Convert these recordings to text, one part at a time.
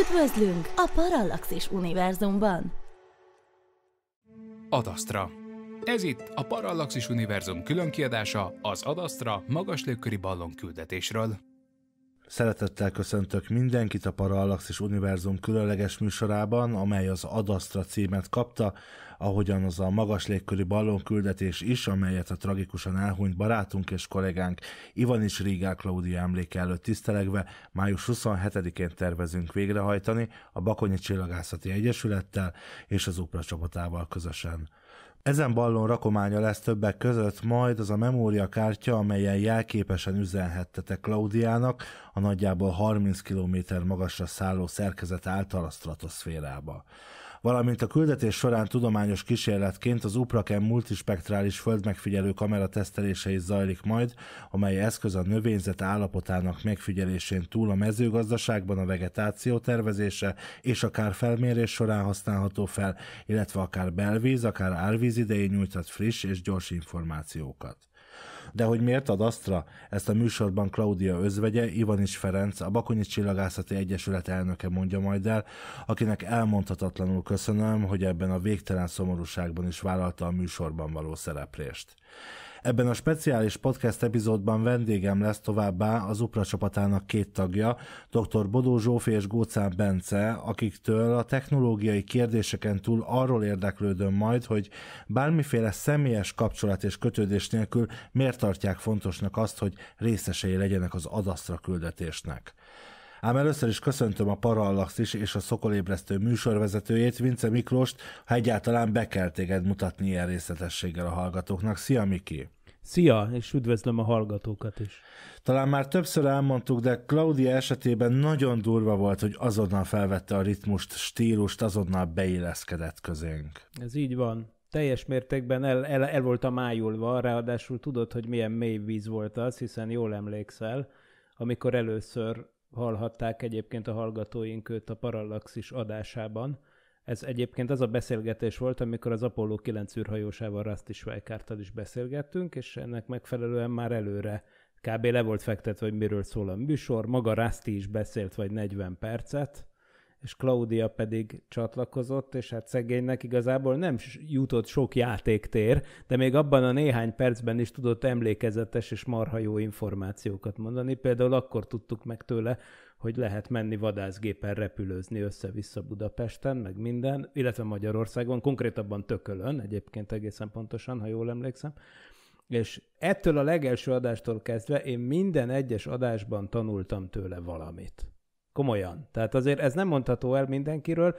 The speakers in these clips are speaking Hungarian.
Üdvözlünk a Parallaxis univerzumban! Adasztra Ez itt a Parallaxis univerzum különkiadása az Adasztra magas légköri ballon küldetésről. Szeretettel köszöntök mindenkit a és Univerzum különleges műsorában, amely az Adasztra címet kapta, ahogyan az a magas légköri ballon küldetés is, amelyet a tragikusan elhunyt barátunk és kollégánk Ivanis Rígá Klaudia emléke előtt tisztelegve május 27-én tervezünk végrehajtani a Bakonyi Csillagászati Egyesülettel és az UPRA csapatával közösen. Ezen ballon rakománya lesz többek között majd az a memóriakártya, amelyen jelképesen üzenhettete Klaudiának a nagyjából 30 km magasra szálló szerkezet által a stratoszférába valamint a küldetés során tudományos kísérletként az Upraken multispektrális földmegfigyelő kamera tesztelése is zajlik majd, amely eszköz a növényzet állapotának megfigyelésén túl a mezőgazdaságban a vegetáció tervezése és akár felmérés során használható fel, illetve akár belvíz, akár árvíz idején nyújthat friss és gyors információkat. De hogy miért ad Astra? Ezt a műsorban Claudia özvegye, Ivanis Ferenc, a Bakonyi Csillagászati Egyesület elnöke mondja majd el, akinek elmondhatatlanul köszönöm, hogy ebben a végtelen szomorúságban is vállalta a műsorban való szereplést. Ebben a speciális podcast epizódban vendégem lesz továbbá az UPRA csapatának két tagja, dr. Bodó Zsófi és Gócán Bence, akiktől a technológiai kérdéseken túl arról érdeklődöm majd, hogy bármiféle személyes kapcsolat és kötődés nélkül miért tartják fontosnak azt, hogy részesei legyenek az adasztra küldetésnek. Ám először is köszöntöm a Parallax is és a Szokolébresztő műsorvezetőjét, Vince Miklóst, ha egyáltalán be kell téged mutatni ilyen részletességgel a hallgatóknak. Szia Miki! Szia, és üdvözlöm a hallgatókat is. Talán már többször elmondtuk, de Claudia esetében nagyon durva volt, hogy azonnal felvette a ritmust, stílust, azonnal beilleszkedett közénk. Ez így van. Teljes mértékben el, el, el volt a májulva, ráadásul tudod, hogy milyen mély víz volt az, hiszen jól emlékszel, amikor először hallhatták egyébként a hallgatóink őt a Parallaxis adásában, ez egyébként az a beszélgetés volt, amikor az Apollo 9 űrhajósával Rusty Schweikarttal is beszélgettünk, és ennek megfelelően már előre kb. le volt fektetve, hogy miről szól a műsor. Maga Rusty is beszélt vagy 40 percet, és Claudia pedig csatlakozott, és hát szegénynek igazából nem jutott sok játéktér, de még abban a néhány percben is tudott emlékezetes és marha jó információkat mondani. Például akkor tudtuk meg tőle, hogy lehet menni vadászgépen repülőzni össze-vissza Budapesten, meg minden, illetve Magyarországon, konkrétabban Tökölön egyébként egészen pontosan, ha jól emlékszem. És ettől a legelső adástól kezdve én minden egyes adásban tanultam tőle valamit. Komolyan. Tehát azért ez nem mondható el mindenkiről,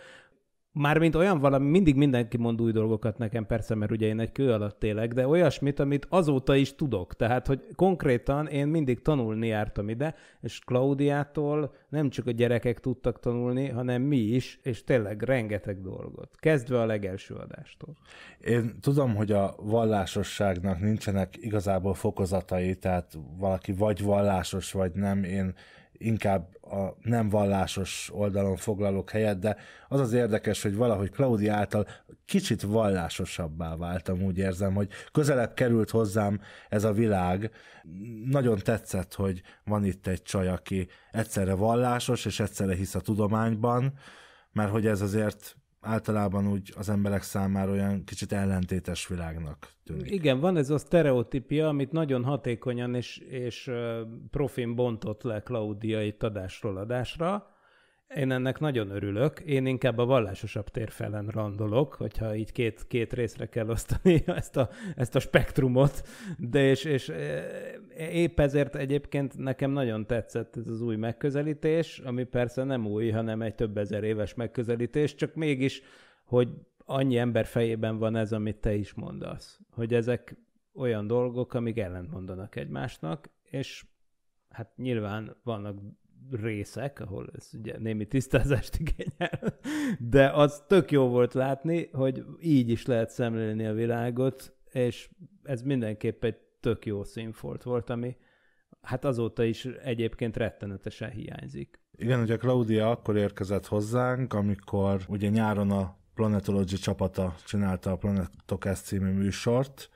Mármint olyan valami, mindig mindenki mond új dolgokat nekem, persze, mert ugye én egy kő alatt élek, de olyasmit, amit azóta is tudok. Tehát, hogy konkrétan én mindig tanulni jártam ide, és Klaudiától nem csak a gyerekek tudtak tanulni, hanem mi is, és tényleg rengeteg dolgot. Kezdve a legelső adástól. Én tudom, hogy a vallásosságnak nincsenek igazából fokozatai, tehát valaki vagy vallásos, vagy nem. Én inkább a nem vallásos oldalon foglalok helyet, de az az érdekes, hogy valahogy Claudia által kicsit vallásosabbá váltam, úgy érzem, hogy közelebb került hozzám ez a világ. Nagyon tetszett, hogy van itt egy csaj, aki egyszerre vallásos, és egyszerre hisz a tudományban, mert hogy ez azért általában úgy az emberek számára olyan kicsit ellentétes világnak tűnik. Igen, van ez a sztereotípia, amit nagyon hatékonyan és, és profin bontott le Klaudia itt adásról adásra, én ennek nagyon örülök. Én inkább a vallásosabb térfelen randolok, hogyha így két, két részre kell osztani ezt a, ezt a spektrumot. De és, és eh, épp ezért egyébként nekem nagyon tetszett ez az új megközelítés, ami persze nem új, hanem egy több ezer éves megközelítés, csak mégis, hogy annyi ember fejében van ez, amit te is mondasz. Hogy ezek olyan dolgok, amik ellentmondanak egymásnak, és hát nyilván vannak részek, ahol ez ugye némi tisztázást igényel, de az tök jó volt látni, hogy így is lehet szemlélni a világot, és ez mindenképp egy tök jó színfolt volt, ami hát azóta is egyébként rettenetesen hiányzik. Igen, ugye Claudia akkor érkezett hozzánk, amikor ugye nyáron a Planetology csapata csinálta a Planetokast című műsort,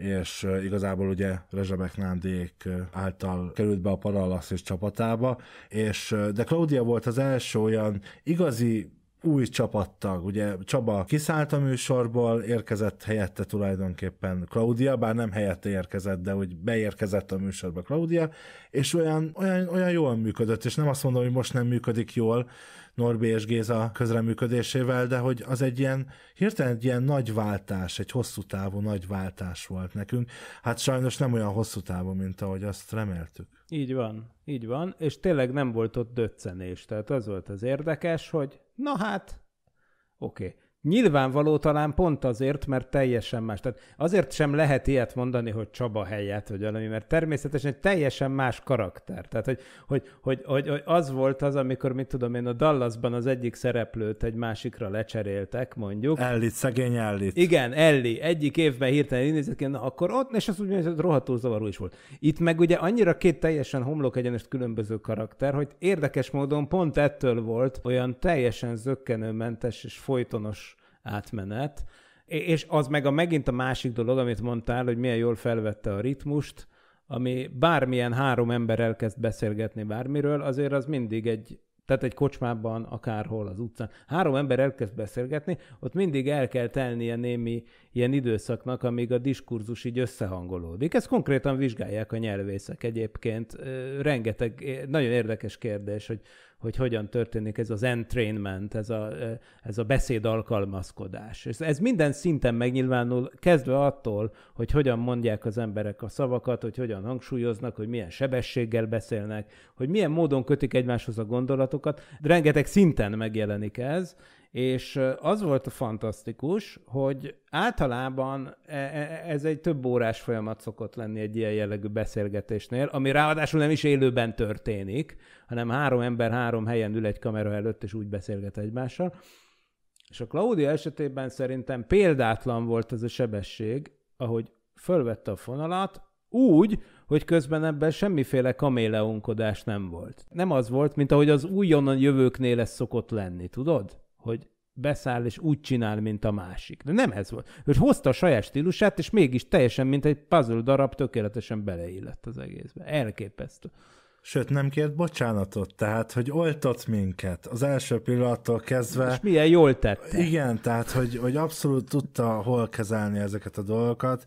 és igazából ugye Rezsebek Nándék által került be a és csapatába, és de Claudia volt az első olyan igazi új csapattag. Ugye Csaba kiszállt a műsorból, érkezett helyette tulajdonképpen Claudia, bár nem helyette érkezett, de úgy beérkezett a műsorba Claudia, és olyan, olyan, olyan jól működött, és nem azt mondom, hogy most nem működik jól, Norbi és Géza közreműködésével, de hogy az egy ilyen, hirtelen egy ilyen nagy váltás, egy hosszú távú nagy váltás volt nekünk. Hát sajnos nem olyan hosszú távú, mint ahogy azt reméltük. Így van, így van, és tényleg nem volt ott döccenés, tehát az volt az érdekes, hogy na hát, oké, okay Nyilvánvaló talán pont azért, mert teljesen más. Tehát azért sem lehet ilyet mondani, hogy Csaba helyett, vagy valami, mert természetesen egy teljesen más karakter. Tehát, hogy, hogy, hogy, hogy, hogy az volt az, amikor, mit tudom én, a Dallasban az egyik szereplőt egy másikra lecseréltek, mondjuk. Ellit, szegény Ellit. Igen, Elli. Egyik évben hirtelen indított, na akkor ott, és az úgy mondja, hogy rohadtul zavaró is volt. Itt meg ugye annyira két teljesen homlok egyenest különböző karakter, hogy érdekes módon pont ettől volt olyan teljesen zöggenőmentes és folytonos átmenet. És az meg a megint a másik dolog, amit mondtál, hogy milyen jól felvette a ritmust, ami bármilyen három ember elkezd beszélgetni bármiről, azért az mindig egy, tehát egy kocsmában, akárhol az utcán. Három ember elkezd beszélgetni, ott mindig el kell telnie némi ilyen időszaknak, amíg a diskurzus így összehangolódik. Ezt konkrétan vizsgálják a nyelvészek egyébként. Rengeteg, nagyon érdekes kérdés, hogy hogy hogyan történik ez az entrainment, ez a, ez a beszéd alkalmazkodás. Ez, ez minden szinten megnyilvánul, kezdve attól, hogy hogyan mondják az emberek a szavakat, hogy hogyan hangsúlyoznak, hogy milyen sebességgel beszélnek, hogy milyen módon kötik egymáshoz a gondolatokat. Rengeteg szinten megjelenik ez, és az volt a fantasztikus, hogy általában e, e, ez egy több órás folyamat szokott lenni egy ilyen jellegű beszélgetésnél, ami ráadásul nem is élőben történik, hanem három ember három helyen ül egy kamera előtt, és úgy beszélget egymással. És a Claudia esetében szerintem példátlan volt ez a sebesség, ahogy fölvette a fonalat, úgy, hogy közben ebben semmiféle kaméleunkodás nem volt. Nem az volt, mint ahogy az újonnan jövőknél ez szokott lenni, tudod? hogy beszáll és úgy csinál, mint a másik. De nem ez volt. Ő hozta a saját stílusát, és mégis teljesen, mint egy puzzle darab, tökéletesen beleillett az egészbe. Elképesztő. Sőt, nem kért bocsánatot, tehát, hogy oltott minket az első pillanattól kezdve. És milyen jól tette. Igen, tehát, hogy, hogy abszolút tudta hol kezelni ezeket a dolgokat.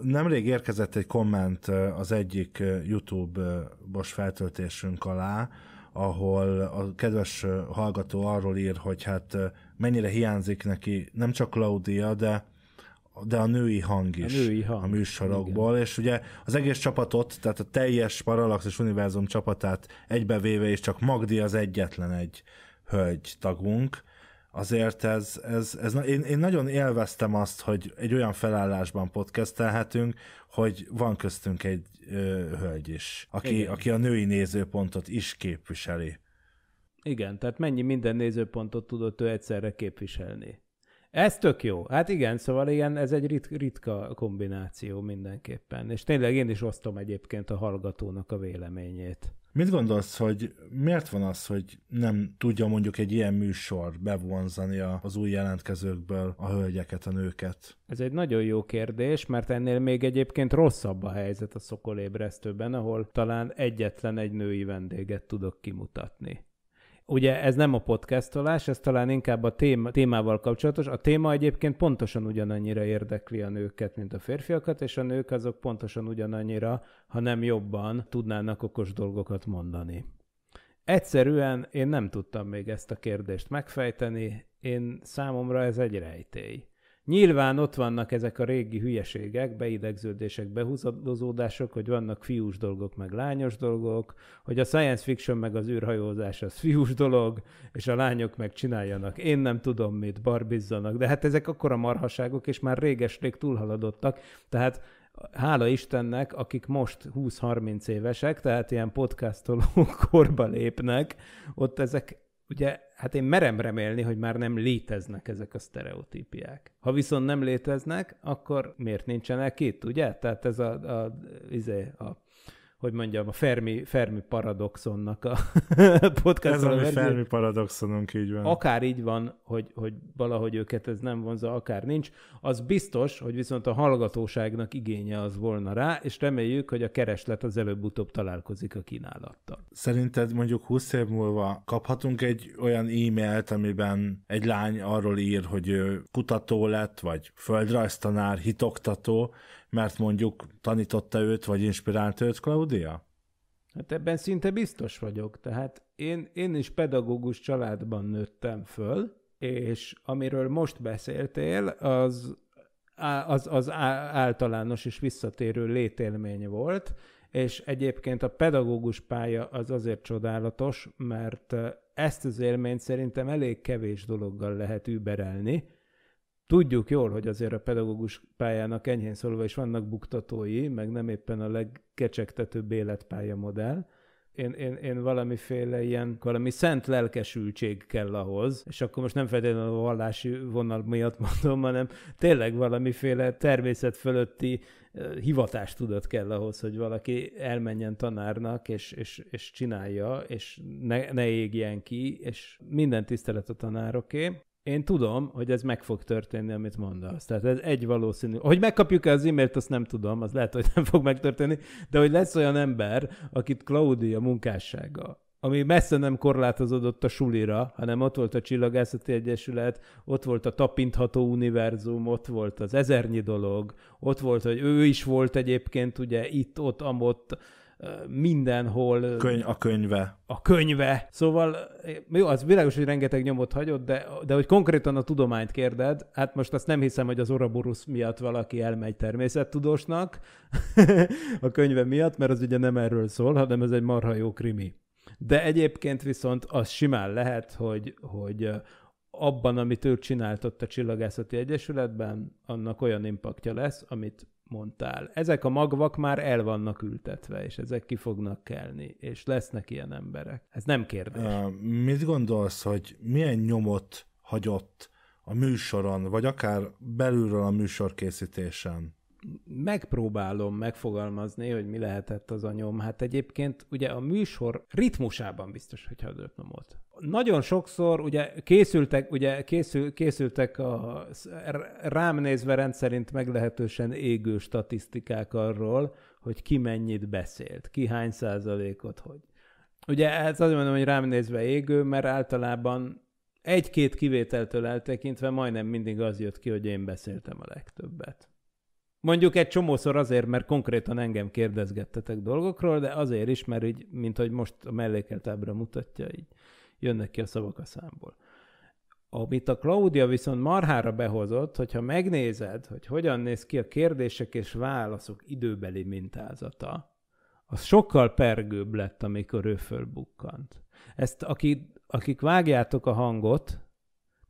Nemrég érkezett egy komment az egyik YouTube-os feltöltésünk alá, ahol a kedves hallgató arról ír, hogy hát mennyire hiányzik neki nem csak Claudia, de de a női hang is a, női hang. a műsorokból, Igen. és ugye az egész csapatot, tehát a teljes Parallax és Univerzum csapatát egybevéve, és csak Magdi az egyetlen egy hölgy tagunk, azért ez, ez, ez én, én nagyon élveztem azt, hogy egy olyan felállásban podcastelhetünk, hogy van köztünk egy ö, hölgy is, aki, aki a női nézőpontot is képviseli. Igen, tehát mennyi minden nézőpontot tudott ő egyszerre képviselni. Ez tök jó. Hát igen, szóval igen, ez egy rit- ritka kombináció mindenképpen. És tényleg én is osztom egyébként a hallgatónak a véleményét. Mit gondolsz, hogy miért van az, hogy nem tudja mondjuk egy ilyen műsor bevonzani az új jelentkezőkből a hölgyeket, a nőket? Ez egy nagyon jó kérdés, mert ennél még egyébként rosszabb a helyzet a szokolébresztőben, ahol talán egyetlen egy női vendéget tudok kimutatni ugye ez nem a podcastolás, ez talán inkább a téma, témával kapcsolatos. A téma egyébként pontosan ugyanannyira érdekli a nőket, mint a férfiakat, és a nők azok pontosan ugyanannyira, ha nem jobban tudnának okos dolgokat mondani. Egyszerűen én nem tudtam még ezt a kérdést megfejteni, én számomra ez egy rejtély. Nyilván ott vannak ezek a régi hülyeségek, beidegződések, behúzadozódások, hogy vannak fiús dolgok, meg lányos dolgok, hogy a science fiction meg az űrhajózás az fiús dolog, és a lányok meg csináljanak. Én nem tudom mit, barbizzanak, de hát ezek akkora marhaságok, és már réges-rég túlhaladottak, tehát hála Istennek, akik most 20-30 évesek, tehát ilyen podcastoló korba lépnek, ott ezek ugye, hát én merem remélni, hogy már nem léteznek ezek a sztereotípiák. Ha viszont nem léteznek, akkor miért nincsenek itt, ugye? Tehát ez a, a, izé, a hogy mondjam, a Fermi, Fermi paradoxonnak a podcast. Ez a mi Fermi paradoxonunk, így van. Akár így van, hogy, hogy valahogy őket ez nem vonza, akár nincs. Az biztos, hogy viszont a hallgatóságnak igénye az volna rá, és reméljük, hogy a kereslet az előbb-utóbb találkozik a kínálattal. Szerinted mondjuk 20 év múlva kaphatunk egy olyan e-mailt, amiben egy lány arról ír, hogy ő kutató lett, vagy földrajztanár, hitoktató, mert mondjuk tanította őt, vagy inspirálta őt Claudia? Hát ebben szinte biztos vagyok. Tehát én, én is pedagógus családban nőttem föl, és amiről most beszéltél, az, az, az általános és visszatérő létélmény volt, és egyébként a pedagógus pálya az azért csodálatos, mert ezt az élményt szerintem elég kevés dologgal lehet überelni, Tudjuk jól, hogy azért a pedagógus pályának enyhén szólva is vannak buktatói, meg nem éppen a legkecsegtetőbb életpálya modell, én, én, én valamiféle ilyen, valami szent lelkesültség kell ahhoz, és akkor most nem feltétlenül a vallási vonal miatt mondom, hanem tényleg valamiféle természet fölötti hivatástudat kell ahhoz, hogy valaki elmenjen tanárnak, és, és, és csinálja, és ne, ne égjen ki, és minden tisztelet a tanároké én tudom, hogy ez meg fog történni, amit mondasz. Tehát ez egy valószínű. Hogy megkapjuk-e az e-mailt, azt nem tudom, az lehet, hogy nem fog megtörténni, de hogy lesz olyan ember, akit Claudia munkássága ami messze nem korlátozódott a sulira, hanem ott volt a Csillagászati Egyesület, ott volt a tapintható univerzum, ott volt az ezernyi dolog, ott volt, hogy ő is volt egyébként ugye itt, ott, amott, mindenhol. Köny- a könyve. A könyve. Szóval, jó, az világos, hogy rengeteg nyomot hagyott, de, de hogy konkrétan a tudományt kérded, hát most azt nem hiszem, hogy az Oroborusz miatt valaki elmegy természettudósnak a könyve miatt, mert az ugye nem erről szól, hanem ez egy marha jó krimi. De egyébként viszont az simán lehet, hogy, hogy abban, amit ő csinált ott a Csillagászati Egyesületben, annak olyan impaktja lesz, amit mondtál. Ezek a magvak már el vannak ültetve, és ezek ki fognak kelni, és lesznek ilyen emberek. Ez nem kérdés. Uh, mit gondolsz, hogy milyen nyomot hagyott a műsoron, vagy akár belülről a műsor megpróbálom megfogalmazni, hogy mi lehetett az anyom. Hát egyébként ugye a műsor ritmusában biztos, hogy hagyatnom volt. Nagyon sokszor ugye készültek, ugye készül, készültek a rám nézve rendszerint meglehetősen égő statisztikák arról, hogy ki mennyit beszélt, ki hány százalékot, hogy. Ugye ez hát azért mondom, hogy rám nézve égő, mert általában egy-két kivételtől eltekintve majdnem mindig az jött ki, hogy én beszéltem a legtöbbet. Mondjuk egy csomószor azért, mert konkrétan engem kérdezgettetek dolgokról, de azért is, mert így, mint hogy most a mellékelt ábra mutatja, így jönnek ki a szavak a számból. Amit a Claudia viszont marhára behozott, hogyha megnézed, hogy hogyan néz ki a kérdések és válaszok időbeli mintázata, az sokkal pergőbb lett, amikor ő fölbukkant. Ezt, aki, akik vágjátok a hangot,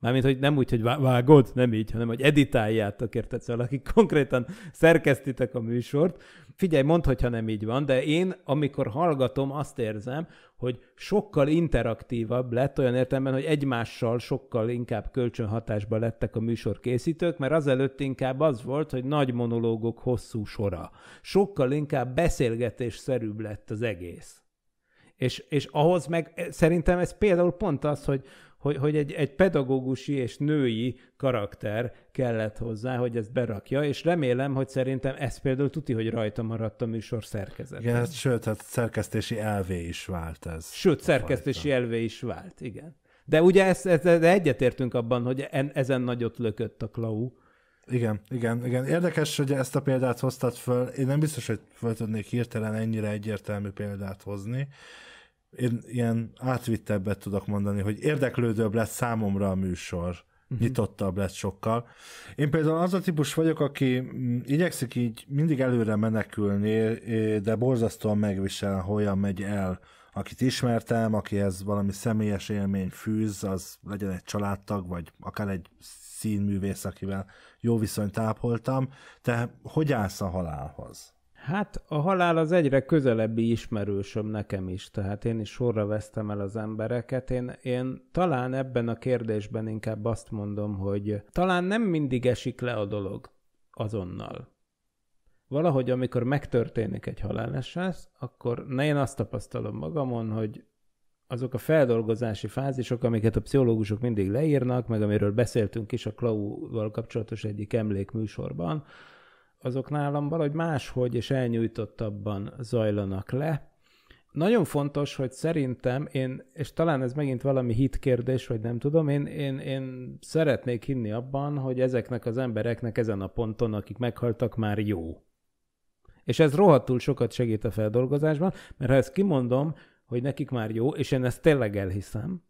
Mármint, hogy nem úgy, hogy vágod, nem így, hanem hogy editáljátok, érted? Szóval akik konkrétan szerkesztitek a műsort. Figyelj, mondd, hogyha nem így van, de én, amikor hallgatom, azt érzem, hogy sokkal interaktívabb lett olyan értelemben, hogy egymással sokkal inkább kölcsönhatásba lettek a műsor készítők, mert azelőtt inkább az volt, hogy nagy monológok hosszú sora. Sokkal inkább beszélgetésszerűbb lett az egész. És, és ahhoz meg eh, szerintem ez például pont az, hogy, hogy, hogy egy, egy pedagógusi és női karakter kellett hozzá, hogy ezt berakja, és remélem, hogy szerintem ez például tuti, hogy rajta maradt a műsor szerkezet. Igen, hát, sőt, hát szerkesztési elvé is vált ez. Sőt, szerkesztési fajta. elvé is vált, igen. De ugye ez ez, ez, egyetértünk abban, hogy en, ezen nagyot lökött a Klau. Igen, igen, igen. Érdekes, hogy ezt a példát hoztad föl. Én nem biztos, hogy föl tudnék hirtelen ennyire egyértelmű példát hozni én ilyen átvittebbet tudok mondani, hogy érdeklődőbb lett számomra a műsor, uh-huh. nyitottabb lett sokkal. Én például az a típus vagyok, aki mm, igyekszik így mindig előre menekülni, de borzasztóan megvisel, hogyan megy el. Akit ismertem, akihez valami személyes élmény fűz, az legyen egy családtag, vagy akár egy színművész, akivel jó viszonyt ápoltam. Te hogy állsz a halálhoz? Hát a halál az egyre közelebbi ismerősöm nekem is, tehát én is sorra vesztem el az embereket. Én, én talán ebben a kérdésben inkább azt mondom, hogy talán nem mindig esik le a dolog azonnal. Valahogy amikor megtörténik egy haláleset, akkor ne én azt tapasztalom magamon, hogy azok a feldolgozási fázisok, amiket a pszichológusok mindig leírnak, meg amiről beszéltünk is a Klauval kapcsolatos egyik emlékműsorban, műsorban, azok nálam valahogy máshogy és elnyújtottabban zajlanak le. Nagyon fontos, hogy szerintem én, és talán ez megint valami hitkérdés, vagy nem tudom, én, én, én szeretnék hinni abban, hogy ezeknek az embereknek ezen a ponton, akik meghaltak, már jó. És ez rohadtul sokat segít a feldolgozásban, mert ha ezt kimondom, hogy nekik már jó, és én ezt tényleg elhiszem,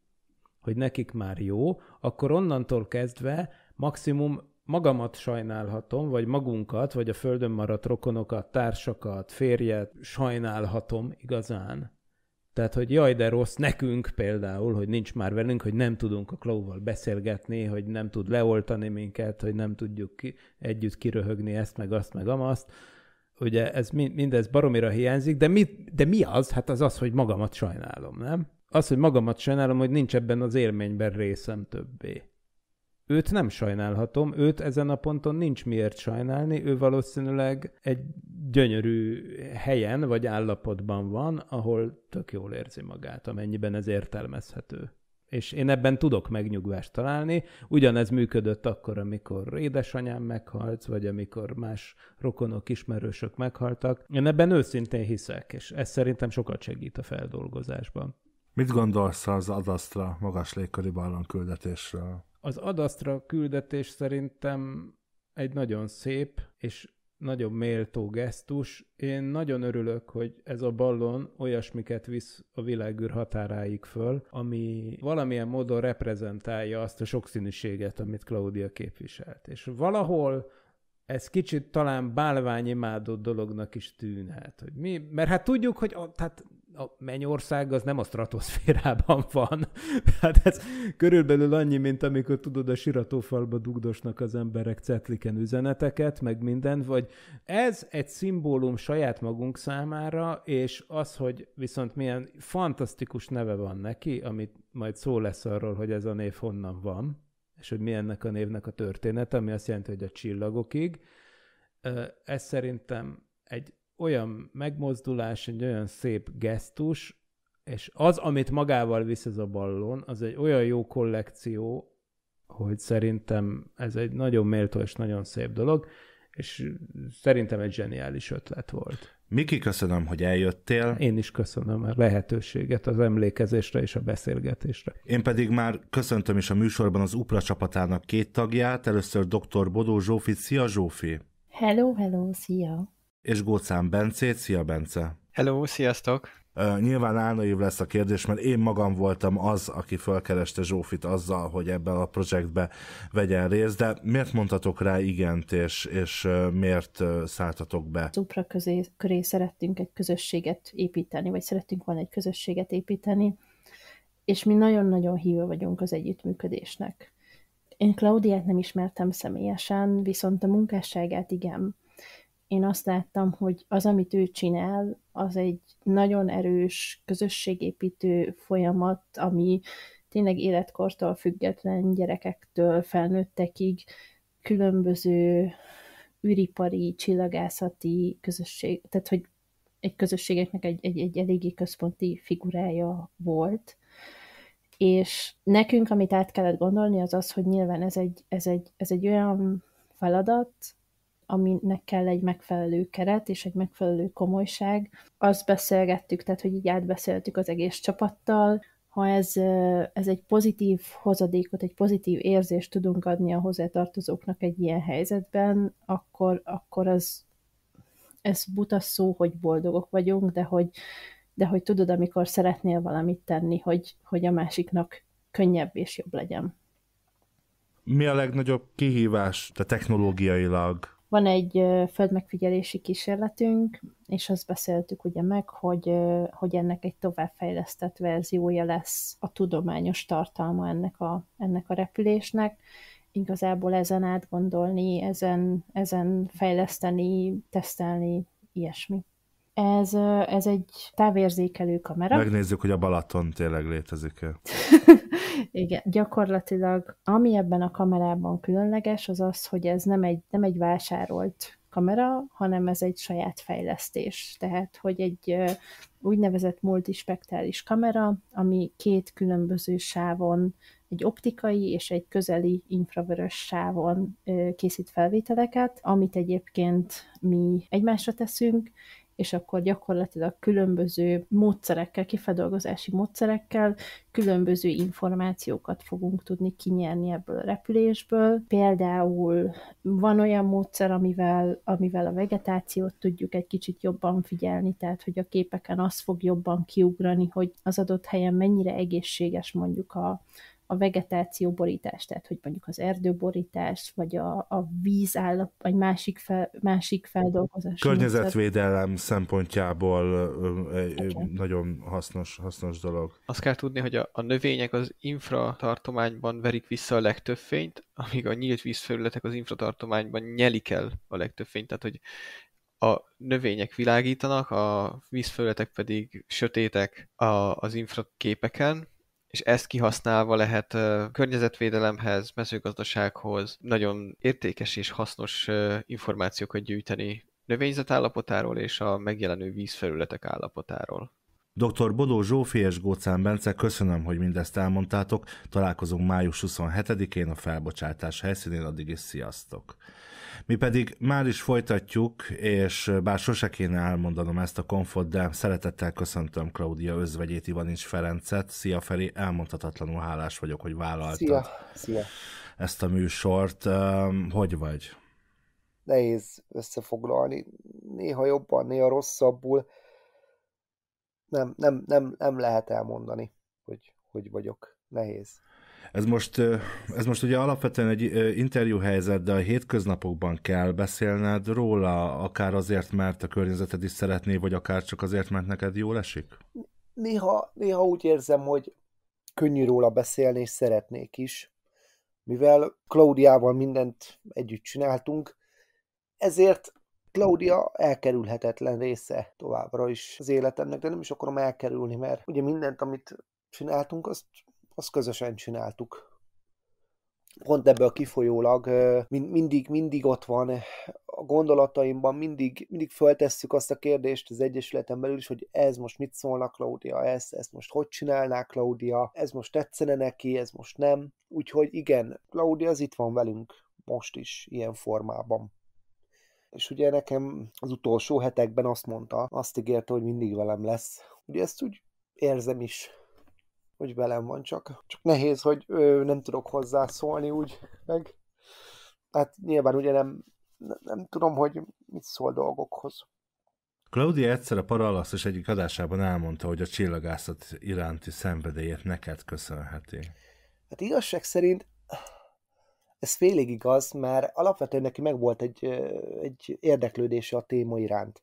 hogy nekik már jó, akkor onnantól kezdve maximum magamat sajnálhatom, vagy magunkat, vagy a földön maradt rokonokat, társakat, férjet sajnálhatom igazán. Tehát, hogy jaj, de rossz nekünk például, hogy nincs már velünk, hogy nem tudunk a klóval beszélgetni, hogy nem tud leoltani minket, hogy nem tudjuk ki, együtt kiröhögni ezt, meg azt, meg amazt. Ugye ez mindez baromira hiányzik, de mi, de mi az? Hát az az, hogy magamat sajnálom, nem? Az, hogy magamat sajnálom, hogy nincs ebben az élményben részem többé. Őt nem sajnálhatom, őt ezen a ponton nincs miért sajnálni, ő valószínűleg egy gyönyörű helyen vagy állapotban van, ahol tök jól érzi magát, amennyiben ez értelmezhető. És én ebben tudok megnyugvást találni. Ugyanez működött akkor, amikor édesanyám meghalt, vagy amikor más rokonok, ismerősök meghaltak. Én ebben őszintén hiszek, és ez szerintem sokat segít a feldolgozásban. Mit gondolsz az adasztra magas légköri küldetésről? Az adasztra küldetés szerintem egy nagyon szép és nagyon méltó gesztus. Én nagyon örülök, hogy ez a ballon olyasmiket visz a világűr határáig föl, ami valamilyen módon reprezentálja azt a sokszínűséget, amit Claudia képviselt. És valahol ez kicsit talán bálványimádott dolognak is tűnhet. Hogy mi? Mert hát tudjuk, hogy a, tehát a mennyország az nem a stratoszférában van. Tehát ez körülbelül annyi, mint amikor tudod, a siratófalba dugdosnak az emberek cetliken üzeneteket, meg minden, vagy ez egy szimbólum saját magunk számára, és az, hogy viszont milyen fantasztikus neve van neki, amit majd szó lesz arról, hogy ez a név honnan van, és hogy mi ennek a névnek a története, ami azt jelenti, hogy a csillagokig, ez szerintem egy olyan megmozdulás, egy olyan szép gesztus, és az, amit magával visz ez a ballon, az egy olyan jó kollekció, hogy szerintem ez egy nagyon méltó és nagyon szép dolog, és szerintem egy zseniális ötlet volt. Miki, köszönöm, hogy eljöttél. Én is köszönöm a lehetőséget az emlékezésre és a beszélgetésre. Én pedig már köszöntöm is a műsorban az UPRA csapatának két tagját, először dr. Bodó Zsófi. Szia Zsófi! Hello, hello, szia! és Gócán Bencét. Szia Bence! Hello, sziasztok! Uh, nyilván álnaív lesz a kérdés, mert én magam voltam az, aki felkereste Zsófit azzal, hogy ebben a projektbe vegyen részt, de miért mondtatok rá igent, és, és uh, miért uh, szálltatok be? Zupra közé, köré szerettünk egy közösséget építeni, vagy szerettünk volna egy közösséget építeni, és mi nagyon-nagyon hívő vagyunk az együttműködésnek. Én Klaudiát nem ismertem személyesen, viszont a munkásságát igen én azt láttam, hogy az, amit ő csinál, az egy nagyon erős közösségépítő folyamat, ami tényleg életkortól független gyerekektől felnőttekig különböző üripari, csillagászati közösség, tehát hogy egy közösségeknek egy, egy, egy eléggé központi figurája volt, és nekünk, amit át kellett gondolni, az az, hogy nyilván ez egy, ez egy, ez egy olyan feladat, aminek kell egy megfelelő keret és egy megfelelő komolyság. Azt beszélgettük, tehát hogy így átbeszéltük az egész csapattal, ha ez, ez egy pozitív hozadékot, egy pozitív érzést tudunk adni a hozzátartozóknak egy ilyen helyzetben, akkor, akkor az, ez buta szó, hogy boldogok vagyunk, de hogy, de hogy tudod, amikor szeretnél valamit tenni, hogy, hogy a másiknak könnyebb és jobb legyen. Mi a legnagyobb kihívás, te technológiailag van egy földmegfigyelési kísérletünk, és azt beszéltük ugye meg, hogy, hogy ennek egy továbbfejlesztett verziója lesz a tudományos tartalma ennek a, ennek a repülésnek. Igazából ezen átgondolni, ezen, ezen fejleszteni, tesztelni, ilyesmi. Ez, ez egy távérzékelő kamera. Megnézzük, hogy a Balaton tényleg létezik-e. Igen, gyakorlatilag ami ebben a kamerában különleges, az az, hogy ez nem egy, nem egy vásárolt kamera, hanem ez egy saját fejlesztés. Tehát, hogy egy úgynevezett multispektrális kamera, ami két különböző sávon, egy optikai és egy közeli infravörös sávon készít felvételeket, amit egyébként mi egymásra teszünk, és akkor gyakorlatilag különböző módszerekkel, kifedolgozási módszerekkel különböző információkat fogunk tudni kinyerni ebből a repülésből. Például van olyan módszer, amivel, amivel a vegetációt tudjuk egy kicsit jobban figyelni, tehát hogy a képeken az fog jobban kiugrani, hogy az adott helyen mennyire egészséges mondjuk a a vegetáció borítás, tehát hogy mondjuk az erdőborítás, vagy a, a vízállap, vagy másik, fel, másik feldolgozás. Környezetvédelem módszer. szempontjából okay. nagyon hasznos, hasznos dolog. Azt kell tudni, hogy a, a növények az infratartományban verik vissza a legtöbb fényt, amíg a nyílt vízfelületek az infratartományban nyelik el a legtöbb fényt, tehát hogy a növények világítanak, a vízfelületek pedig sötétek a, az infraképeken, és ezt kihasználva lehet környezetvédelemhez, mezőgazdasághoz nagyon értékes és hasznos információkat gyűjteni növényzet állapotáról és a megjelenő vízfelületek állapotáról. Dr. Bodó Zsófi és Gócán Bence, köszönöm, hogy mindezt elmondtátok. Találkozunk május 27-én a felbocsátás helyszínén, addig is sziasztok! Mi pedig már is folytatjuk, és bár sose kéne elmondanom ezt a konfot, de szeretettel köszöntöm Klaudia özvegyét, Ivanics Ferencet. Szia Feri, elmondhatatlanul hálás vagyok, hogy vállaltad Szia. Szia. ezt a műsort. Hogy vagy? Nehéz összefoglalni. Néha jobban, néha rosszabbul. Nem, nem, nem, nem lehet elmondani, hogy hogy vagyok. Nehéz. Ez most, ez most ugye alapvetően egy interjúhelyzet, de a hétköznapokban kell beszélned róla, akár azért, mert a környezeted is szeretné, vagy akár csak azért, mert neked jól esik? Néha, néha úgy érzem, hogy könnyű róla beszélni, és szeretnék is. Mivel Klaudiával mindent együtt csináltunk, ezért Claudia elkerülhetetlen része továbbra is az életemnek, de nem is akarom elkerülni, mert ugye mindent, amit csináltunk, azt azt közösen csináltuk. Pont ebből kifolyólag mindig, mindig ott van eh, a gondolataimban, mindig, mindig föltesszük azt a kérdést az Egyesületen belül is, hogy ez most mit szólna Klaudia, ez, ezt most hogy csinálná Klaudia, ez most tetszene neki, ez most nem. Úgyhogy igen, Klaudia az itt van velünk most is ilyen formában és ugye nekem az utolsó hetekben azt mondta, azt ígérte, hogy mindig velem lesz. Ugye ezt úgy érzem is hogy velem van csak. Csak nehéz, hogy ö, nem tudok hozzászólni úgy, meg hát nyilván ugye nem, nem, nem tudom, hogy mit szól dolgokhoz. Claudia egyszer a Parallaxos egyik adásában elmondta, hogy a csillagászat iránti szenvedélyét neked köszönheti. Hát igazság szerint ez félig igaz, mert alapvetően neki volt egy, egy érdeklődése a téma iránt.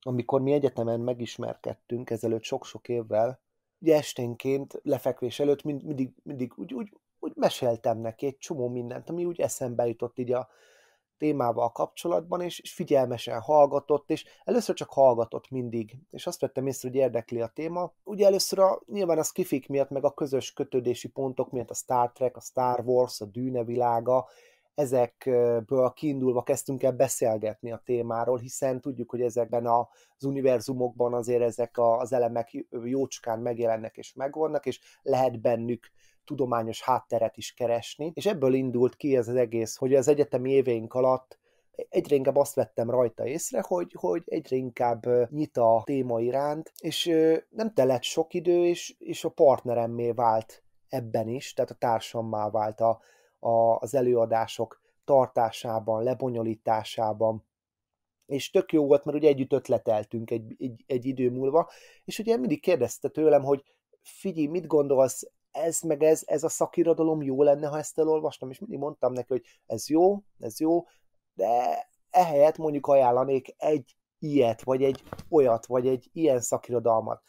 Amikor mi egyetemen megismerkedtünk ezelőtt sok-sok évvel, ugye esténként lefekvés előtt mind, mindig, mindig úgy, úgy, úgy meséltem neki egy csomó mindent, ami úgy eszembe jutott így a témával kapcsolatban, és, és figyelmesen hallgatott, és először csak hallgatott mindig, és azt vettem észre, hogy érdekli a téma. Ugye először a, nyilván a skifik miatt, meg a közös kötődési pontok miatt a Star Trek, a Star Wars, a Dűne világa, ezekből kiindulva kezdtünk el beszélgetni a témáról, hiszen tudjuk, hogy ezekben az univerzumokban azért ezek az elemek jócskán megjelennek és megvannak, és lehet bennük tudományos hátteret is keresni. És ebből indult ki ez az egész, hogy az egyetemi éveink alatt egyre inkább azt vettem rajta észre, hogy, hogy egyre inkább nyit a téma iránt, és nem telett sok idő, és, és a partneremmé vált ebben is, tehát a társammá vált a, a, az előadások tartásában, lebonyolításában, és tök jó volt, mert ugye együtt ötleteltünk egy, egy, egy idő múlva, és ugye mindig kérdezte tőlem, hogy figyelj, mit gondolsz, ez meg ez, ez a szakirodalom jó lenne, ha ezt elolvastam, és mindig mondtam neki, hogy ez jó, ez jó, de ehelyett mondjuk ajánlanék egy ilyet, vagy egy olyat, vagy egy ilyen szakirodalmat.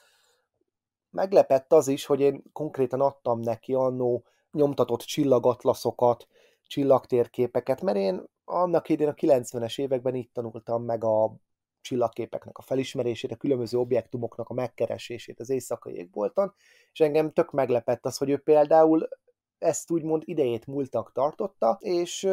Meglepett az is, hogy én konkrétan adtam neki annó nyomtatott csillagatlaszokat, csillagtérképeket, mert én annak idén a 90-es években itt tanultam meg a csillagképeknek a felismerését, a különböző objektumoknak a megkeresését az éjszakai égbolton, és engem tök meglepett az, hogy ő például ezt úgymond idejét múltak tartotta, és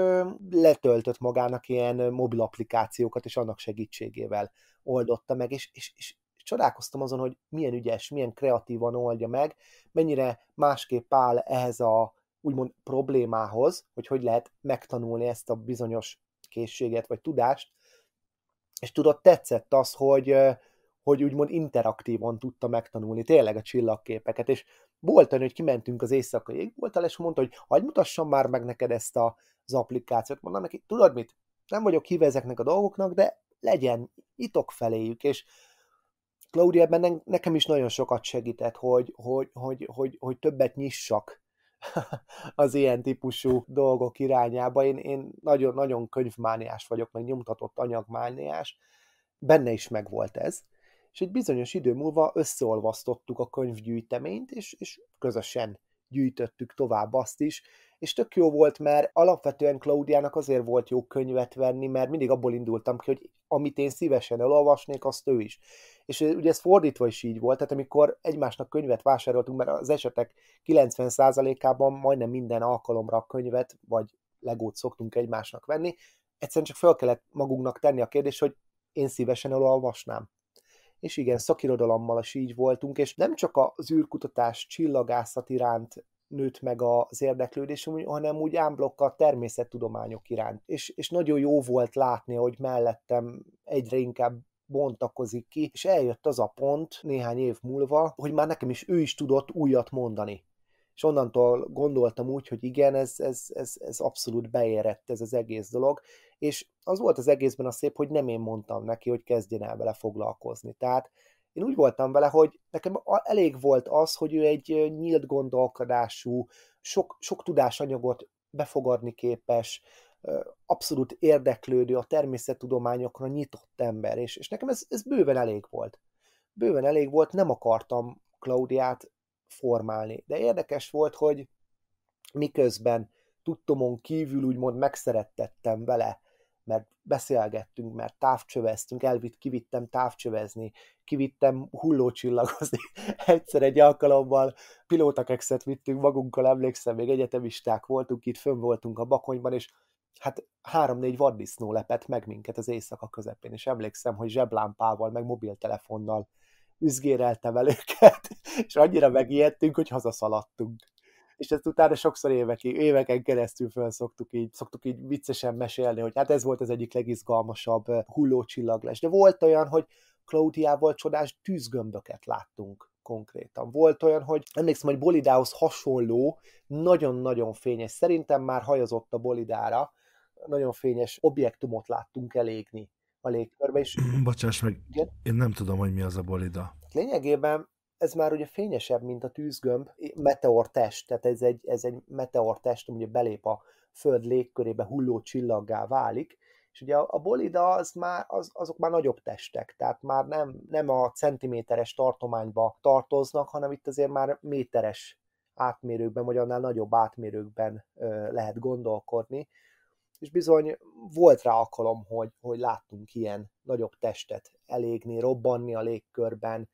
letöltött magának ilyen mobil applikációkat, és annak segítségével oldotta meg, és, és, és csodálkoztam azon, hogy milyen ügyes, milyen kreatívan oldja meg, mennyire másképp áll ehhez a úgymond problémához, hogy hogy lehet megtanulni ezt a bizonyos készséget vagy tudást, és tudod, tetszett az, hogy, hogy úgymond interaktívan tudta megtanulni tényleg a csillagképeket, és volt olyan, hogy kimentünk az éjszakai égboltal, és mondta, hogy hagyd mutassam már meg neked ezt a, az applikációt. Mondom neki, tudod mit, nem vagyok híve ezeknek a dolgoknak, de legyen, itok feléjük, és Claudia ebben nekem is nagyon sokat segített, hogy, hogy, hogy, hogy, hogy többet nyissak az ilyen típusú dolgok irányába. Én, én nagyon, nagyon könyvmániás vagyok, meg nyomtatott anyagmániás. Benne is megvolt ez. És egy bizonyos idő múlva összeolvasztottuk a könyvgyűjteményt, és, és közösen gyűjtöttük tovább azt is, és tök jó volt, mert alapvetően Klaudiának azért volt jó könyvet venni, mert mindig abból indultam ki, hogy amit én szívesen elolvasnék, azt ő is és ugye ez fordítva is így volt, tehát amikor egymásnak könyvet vásároltunk, mert az esetek 90%-ában majdnem minden alkalomra könyvet vagy legót szoktunk egymásnak venni, egyszerűen csak fel kellett magunknak tenni a kérdést, hogy én szívesen elolvasnám. És igen, szakirodalommal is így voltunk, és nem csak az űrkutatás csillagászat iránt nőtt meg az érdeklődésünk, hanem úgy ámblokk a természettudományok iránt. És, és nagyon jó volt látni, hogy mellettem egyre inkább bontakozik ki, és eljött az a pont néhány év múlva, hogy már nekem is ő is tudott újat mondani. És onnantól gondoltam úgy, hogy igen, ez, ez, ez, ez abszolút beérett ez az egész dolog, és az volt az egészben a szép, hogy nem én mondtam neki, hogy kezdjen el vele foglalkozni. Tehát én úgy voltam vele, hogy nekem elég volt az, hogy ő egy nyílt gondolkodású, sok, sok tudásanyagot befogadni képes, abszolút érdeklődő, a természettudományokra nyitott ember, és, és nekem ez, ez bőven elég volt. Bőven elég volt, nem akartam Klaudiát formálni, de érdekes volt, hogy miközben tudtomon kívül úgymond megszerettettem vele, mert beszélgettünk, mert távcsöveztünk, elvitt, kivittem távcsövezni, kivittem hullócsillagozni. Egyszer egy alkalommal pilótakexet vittünk magunkkal, emlékszem, még egyetemisták voltunk, itt fönn voltunk a Bakonyban, és hát három-négy vaddisznó lepett meg minket az éjszaka közepén, és emlékszem, hogy zseblámpával, meg mobiltelefonnal üzgérelte velőket, és annyira megijedtünk, hogy hazaszaladtunk. És ezt utána sokszor évekig, éveken keresztül föl szoktuk így, szoktuk így viccesen mesélni, hogy hát ez volt az egyik legizgalmasabb eh, lesz. De volt olyan, hogy Klaudiával csodás tűzgömböket láttunk konkrétan. Volt olyan, hogy emlékszem, hogy Bolidához hasonló, nagyon-nagyon fényes, szerintem már hajazott a Bolidára, nagyon fényes objektumot láttunk elégni a légkörbe. És... Bocsáss meg, Igen? én nem tudom, hogy mi az a bolida. Hát lényegében ez már ugye fényesebb, mint a tűzgömb, meteortest, tehát ez egy, ez egy meteortest, ugye belép a föld légkörébe hulló csillaggá válik, és ugye a, a bolida az már, az, azok már nagyobb testek, tehát már nem, nem a centiméteres tartományba tartoznak, hanem itt azért már méteres átmérőkben, vagy annál nagyobb átmérőkben ö, lehet gondolkodni és bizony volt rá alkalom, hogy, hogy láttunk ilyen nagyobb testet elégni, robbanni a légkörben.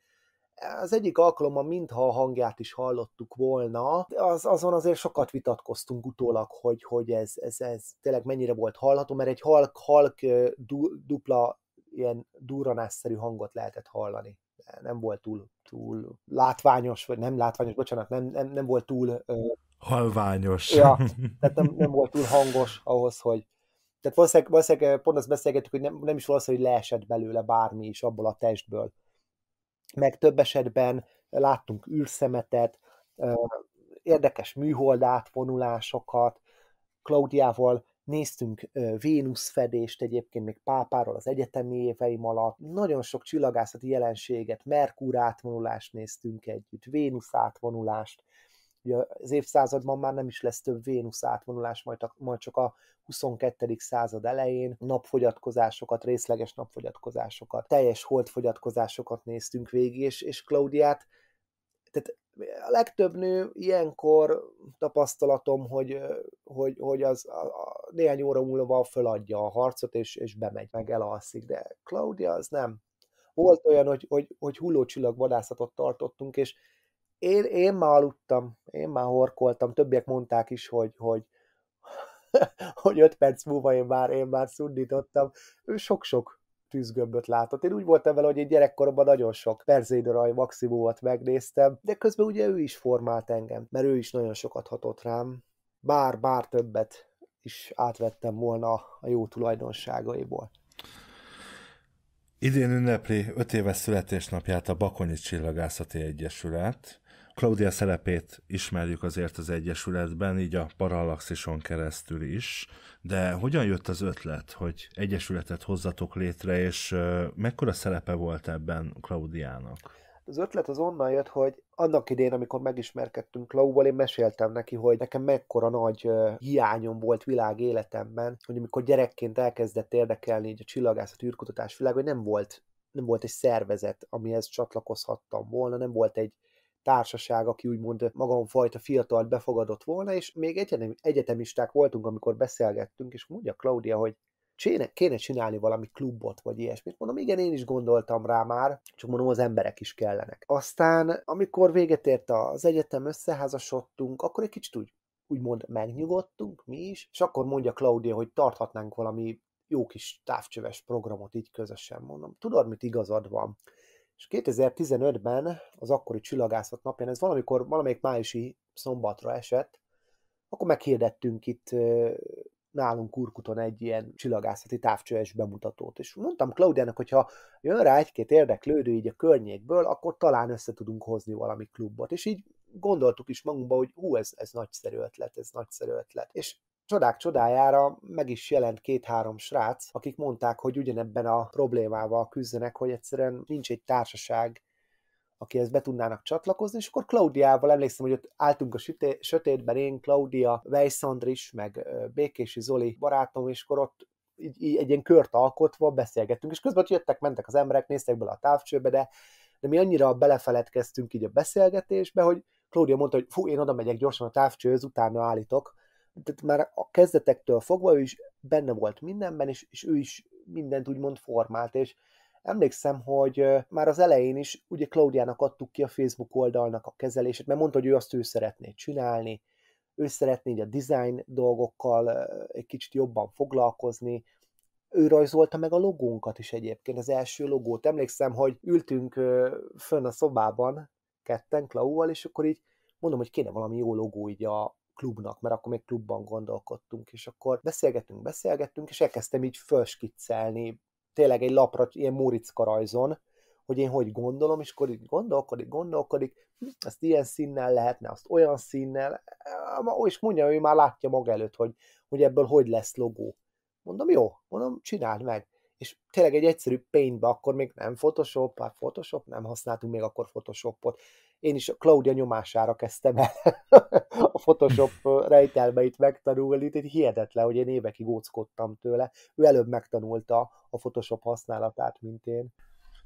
Az egyik alkalommal mintha a hangját is hallottuk volna, az, azon azért sokat vitatkoztunk utólag, hogy, hogy ez, ez, ez tényleg mennyire volt hallható, mert egy halk, halk du, dupla ilyen durranásszerű hangot lehetett hallani. Nem volt túl, túl látványos, vagy nem látványos, bocsánat, nem, nem, nem volt túl ö, halványos. Ja, tehát nem, nem volt túl hangos ahhoz, hogy tehát valószínűleg, valószínűleg eh, pont azt beszélgettük, hogy nem, nem is valószínű, hogy leesett belőle bármi is abból a testből. Meg több esetben láttunk űrszemetet, eh, érdekes műholdát, vonulásokat, Klaudiával néztünk eh, Vénusz fedést egyébként még pápáról az egyetemi éveim alatt, nagyon sok csillagászati jelenséget, Merkur átvonulást néztünk együtt, Vénusz átvonulást, Ugye az évszázadban már nem is lesz több Vénusz átvonulás, majd, a, majd csak a 22. század elején napfogyatkozásokat, részleges napfogyatkozásokat, teljes holdfogyatkozásokat néztünk végig, és, és Klaudiát, tehát a legtöbb nő ilyenkor tapasztalatom, hogy, hogy, hogy az a, a, néhány óra múlva föladja a harcot, és, és bemegy, meg elalszik, de Claudia az nem. Volt olyan, hogy, hogy, hogy hullócsillag vadászatot tartottunk, és én, én már aludtam, én már horkoltam, többiek mondták is, hogy, hogy, hogy öt perc múlva én már, én már szundítottam. Ő sok-sok tűzgömböt látott. Én úgy voltam vele, hogy egy gyerekkoromban nagyon sok perzédoraj maximumot megnéztem, de közben ugye ő is formált engem, mert ő is nagyon sokat hatott rám. Bár, bár többet is átvettem volna a jó tulajdonságaiból. Idén ünnepli 5 éves születésnapját a Bakonyi Csillagászati Egyesület, Claudia szerepét ismerjük azért az Egyesületben, így a Parallaxison keresztül is, de hogyan jött az ötlet, hogy Egyesületet hozzatok létre, és mekkora szerepe volt ebben Claudiának? Az ötlet az onnan jött, hogy annak idén, amikor megismerkedtünk Klauval, én meséltem neki, hogy nekem mekkora nagy hiányom volt világ életemben, hogy amikor gyerekként elkezdett érdekelni így a csillagászat űrkutatás világ, hogy nem volt nem volt egy szervezet, amihez csatlakozhattam volna, nem volt egy társaság, aki úgymond fajta fiatal befogadott volna, és még egyetem, egyetemisták voltunk, amikor beszélgettünk, és mondja Claudia, hogy Csine, kéne csinálni valami klubot, vagy ilyesmit. Mondom, igen, én is gondoltam rá már, csak mondom, az emberek is kellenek. Aztán, amikor véget ért az egyetem, összeházasodtunk, akkor egy kicsit úgy úgymond megnyugodtunk mi is, és akkor mondja Claudia, hogy tarthatnánk valami jó kis távcsöves programot így közösen, mondom. Tudod, mit igazad van? És 2015-ben az akkori csillagászat napján, ez valamikor, valamelyik májusi szombatra esett, akkor meghirdettünk itt nálunk Kurkuton egy ilyen csillagászati távcsőes bemutatót. És mondtam Claudiának, hogy ha jön rá egy-két érdeklődő így a környékből, akkor talán össze tudunk hozni valami klubot. És így gondoltuk is magunkba, hogy hú, ez, ez nagyszerű ötlet, ez nagyszerű ötlet. És Csodák csodájára meg is jelent két-három srác, akik mondták, hogy ugyanebben a problémával küzdenek, hogy egyszerűen nincs egy társaság, ezt be tudnának csatlakozni, és akkor Klaudiával emlékszem, hogy ott álltunk a süté- sötétben, én, Klaudia, Weissandris, meg Békési Zoli barátom, és akkor ott így, így egy ilyen kört alkotva beszélgettünk, és közben ott jöttek, mentek az emberek, néztek bele a távcsőbe, de, de mi annyira belefeledkeztünk így a beszélgetésbe, hogy Klaudia mondta, hogy fú, én oda megyek gyorsan a távcsőhöz, utána állítok, tehát már a kezdetektől fogva ő is benne volt mindenben, és, és ő is mindent úgymond formált, és emlékszem, hogy már az elején is ugye Klaudiának adtuk ki a Facebook oldalnak a kezelését, mert mondta, hogy ő azt ő szeretné csinálni, ő szeretné így a design dolgokkal egy kicsit jobban foglalkozni, ő rajzolta meg a logónkat is egyébként, az első logót. Emlékszem, hogy ültünk fönn a szobában ketten Klauval, és akkor így mondom, hogy kéne valami jó logó így a, klubnak, mert akkor még klubban gondolkodtunk, és akkor beszélgettünk, beszélgettünk, és elkezdtem így felskiccelni, tényleg egy lapra, ilyen Móriczka rajzon, hogy én hogy gondolom, és akkor így gondolkodik, gondolkodik, hm, ezt ilyen színnel lehetne, azt olyan színnel, és mondja, hogy már látja maga előtt, hogy, hogy ebből hogy lesz logó. Mondom, jó, mondom, csináld meg és tényleg egy egyszerű paintbe, akkor még nem Photoshop, hát Photoshop, nem használtunk még akkor Photoshopot. Én is a Claudia nyomására kezdtem el a Photoshop rejtelmeit megtanulni, tehát hihetetlen, hogy én évekig óckodtam tőle. Ő előbb megtanulta a Photoshop használatát, mint én.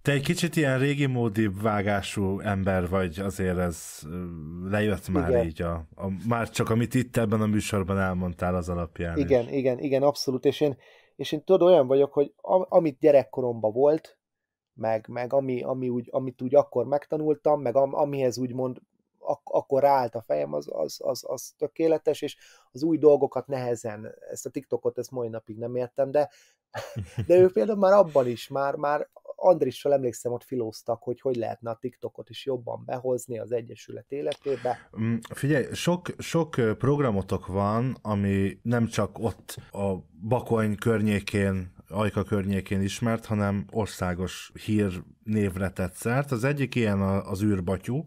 Te egy kicsit ilyen régi módi vágású ember vagy, azért ez lejött már igen. így, a, a, már csak amit itt ebben a műsorban elmondtál az alapján. Igen, is. igen, igen, abszolút, és én, és én tudod, olyan vagyok, hogy amit gyerekkoromban volt, meg, meg ami, ami úgy, amit úgy akkor megtanultam, meg am, amihez úgymond ak- akkor ráállt a fejem, az, az, az, az tökéletes, és az új dolgokat nehezen, ezt a TikTokot ezt mai napig nem értem, de, de ő például már abban is, már, már Andrissal emlékszem, ott filóztak, hogy hogy lehetne a TikTokot is jobban behozni az Egyesület életébe. Mm, figyelj, sok, sok programotok van, ami nem csak ott a Bakony környékén Ajka környékén ismert, hanem országos hír névre tett szert. Az egyik ilyen az űrbatyú,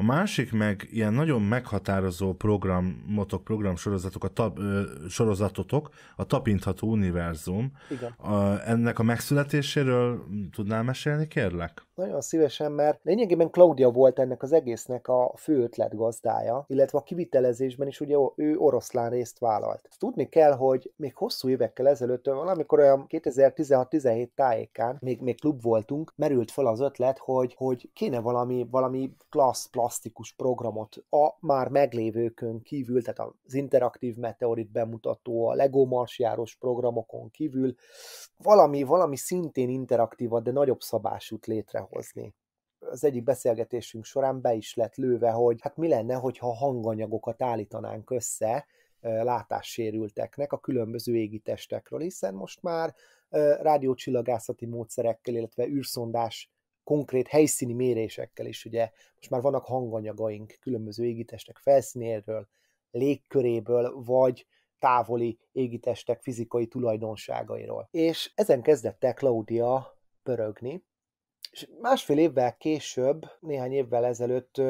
a másik meg ilyen nagyon meghatározó programotok, programsorozatok, a tab, ö, sorozatotok, a Tapintható Univerzum. Igen. A, ennek a megszületéséről tudnál mesélni, kérlek? Nagyon szívesen, mert lényegében Claudia volt ennek az egésznek a fő ötlet gazdája, illetve a kivitelezésben is ugye ő oroszlán részt vállalt. Ezt tudni kell, hogy még hosszú évekkel ezelőtt, valamikor olyan 2016-17 tájékán, még, még klub voltunk, merült fel az ötlet, hogy, hogy kéne valami, valami klassz, fantasztikus programot a már meglévőkön kívül, tehát az interaktív meteorit bemutató, a Lego marsjáros programokon kívül, valami, valami szintén interaktívat, de nagyobb szabásút létrehozni az egyik beszélgetésünk során be is lett lőve, hogy hát mi lenne, hogyha hanganyagokat állítanánk össze látássérülteknek a különböző égitestekről, hiszen most már rádiócsillagászati módszerekkel, illetve űrszondás konkrét helyszíni mérésekkel is, ugye most már vannak hanganyagaink különböző égitestek felszínéről, légköréből, vagy távoli égitestek fizikai tulajdonságairól. És ezen kezdett el Claudia pörögni, és másfél évvel később, néhány évvel ezelőtt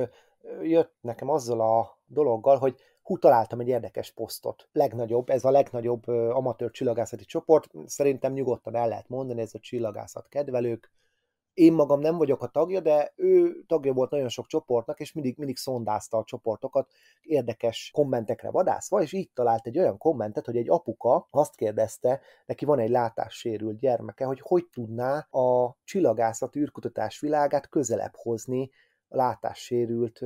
jött nekem azzal a dologgal, hogy hú, találtam egy érdekes posztot. Legnagyobb, ez a legnagyobb amatőr csillagászati csoport, szerintem nyugodtan el lehet mondani, ez a csillagászat kedvelők, én magam nem vagyok a tagja, de ő tagja volt nagyon sok csoportnak, és mindig, mindig szondázta a csoportokat érdekes kommentekre vadászva, és így talált egy olyan kommentet, hogy egy apuka azt kérdezte, neki van egy látássérült gyermeke, hogy hogy tudná a csillagászat űrkutatás világát közelebb hozni a látássérült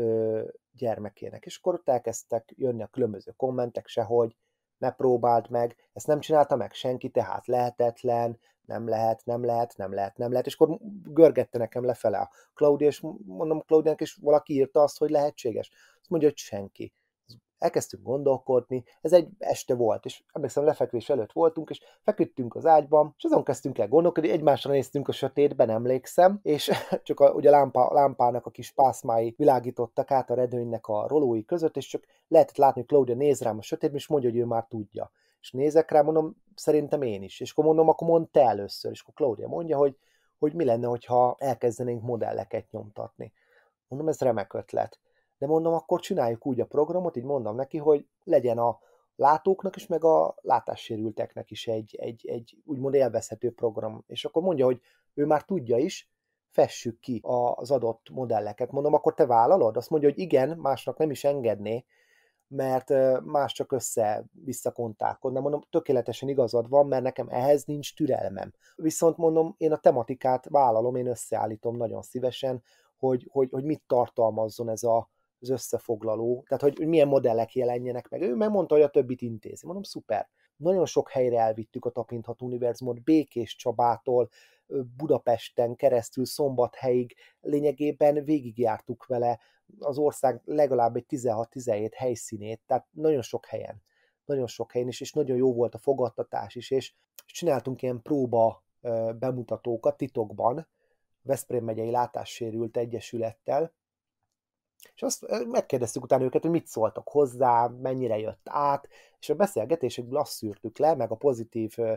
gyermekének. És akkor ott elkezdtek jönni a különböző kommentek se, hogy ne próbáld meg, ezt nem csinálta meg senki, tehát lehetetlen, nem lehet, nem lehet, nem lehet, nem lehet, és akkor görgette nekem lefele a Claudia, és mondom Claudiának, és valaki írta azt, hogy lehetséges. Azt mondja, hogy senki. Elkezdtünk gondolkodni, ez egy este volt, és emlékszem, lefekvés előtt voltunk, és feküdtünk az ágyban, és azon kezdtünk el gondolkodni, egymásra néztünk a sötétben, emlékszem, és csak a, ugye a lámpa, lámpának a kis pászmái világítottak át a redőnynek a rolói között, és csak lehetett látni, hogy Claudia néz rám a sötétben, és mondja, hogy ő már tudja. És nézek rá, mondom, szerintem én is. És akkor mondom, akkor mondd te először. És akkor Claudia mondja, hogy, hogy mi lenne, hogyha elkezdenénk modelleket nyomtatni. Mondom, ez remek ötlet. De mondom, akkor csináljuk úgy a programot, így mondom neki, hogy legyen a látóknak is, meg a látássérülteknek is egy, egy, egy úgymond élvezhető program. És akkor mondja, hogy ő már tudja is, fessük ki az adott modelleket. Mondom, akkor te vállalod? Azt mondja, hogy igen, másnak nem is engedné, mert más csak össze de Mondom, tökéletesen igazad van, mert nekem ehhez nincs türelmem. Viszont mondom, én a tematikát vállalom, én összeállítom nagyon szívesen, hogy, hogy, hogy mit tartalmazzon ez a, az összefoglaló, tehát hogy milyen modellek jelenjenek meg. Ő megmondta, hogy a többit intézi. Mondom, szuper. Nagyon sok helyre elvittük a tapintható univerzumot, Békés Csabától, Budapesten keresztül Szombathelyig lényegében végigjártuk vele az ország legalább egy 16-17 helyszínét, tehát nagyon sok helyen, nagyon sok helyen is, és nagyon jó volt a fogadtatás is, és csináltunk ilyen próba bemutatókat titokban, Veszprém megyei látássérült egyesülettel, és azt megkérdeztük utána őket, hogy mit szóltak hozzá, mennyire jött át, és a beszélgetésekből azt szűrtük le, meg a pozitív ö,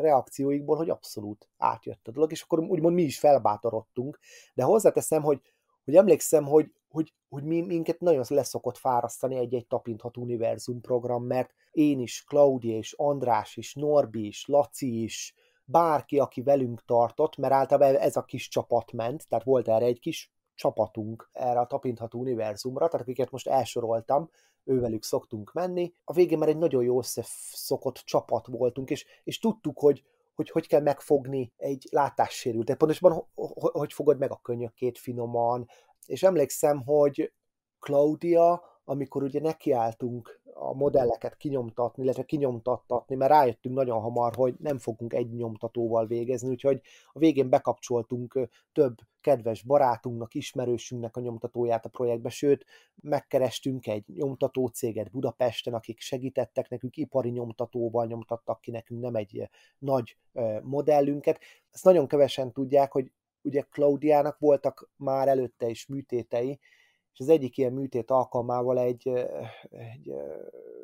reakcióikból, hogy abszolút átjött a dolog, és akkor úgymond mi is felbátorodtunk. De hozzáteszem, hogy hogy emlékszem, hogy, hogy, hogy mi, minket nagyon leszokott fárasztani egy-egy tapintható univerzum program, mert én is, Klaudia is, András is, Norbi is, Laci is, bárki, aki velünk tartott, mert általában ez a kis csapat ment, tehát volt erre egy kis csapatunk erre a tapintható univerzumra, tehát akiket most elsoroltam, ővelük szoktunk menni. A végén már egy nagyon jó összeszokott csapat voltunk, és, és tudtuk, hogy, hogy hogy kell megfogni egy de pontosabban hogy fogod meg a könyökét finoman, és emlékszem, hogy Claudia, amikor ugye nekiálltunk a modelleket kinyomtatni, illetve kinyomtattatni, mert rájöttünk nagyon hamar, hogy nem fogunk egy nyomtatóval végezni, úgyhogy a végén bekapcsoltunk több kedves barátunknak, ismerősünknek a nyomtatóját a projektbe, sőt, megkerestünk egy nyomtató céget Budapesten, akik segítettek nekünk, ipari nyomtatóval nyomtattak ki nekünk, nem egy nagy modellünket. Ezt nagyon kevesen tudják, hogy ugye Klaudiának voltak már előtte is műtétei, és az egyik ilyen műtét alkalmával egy, egy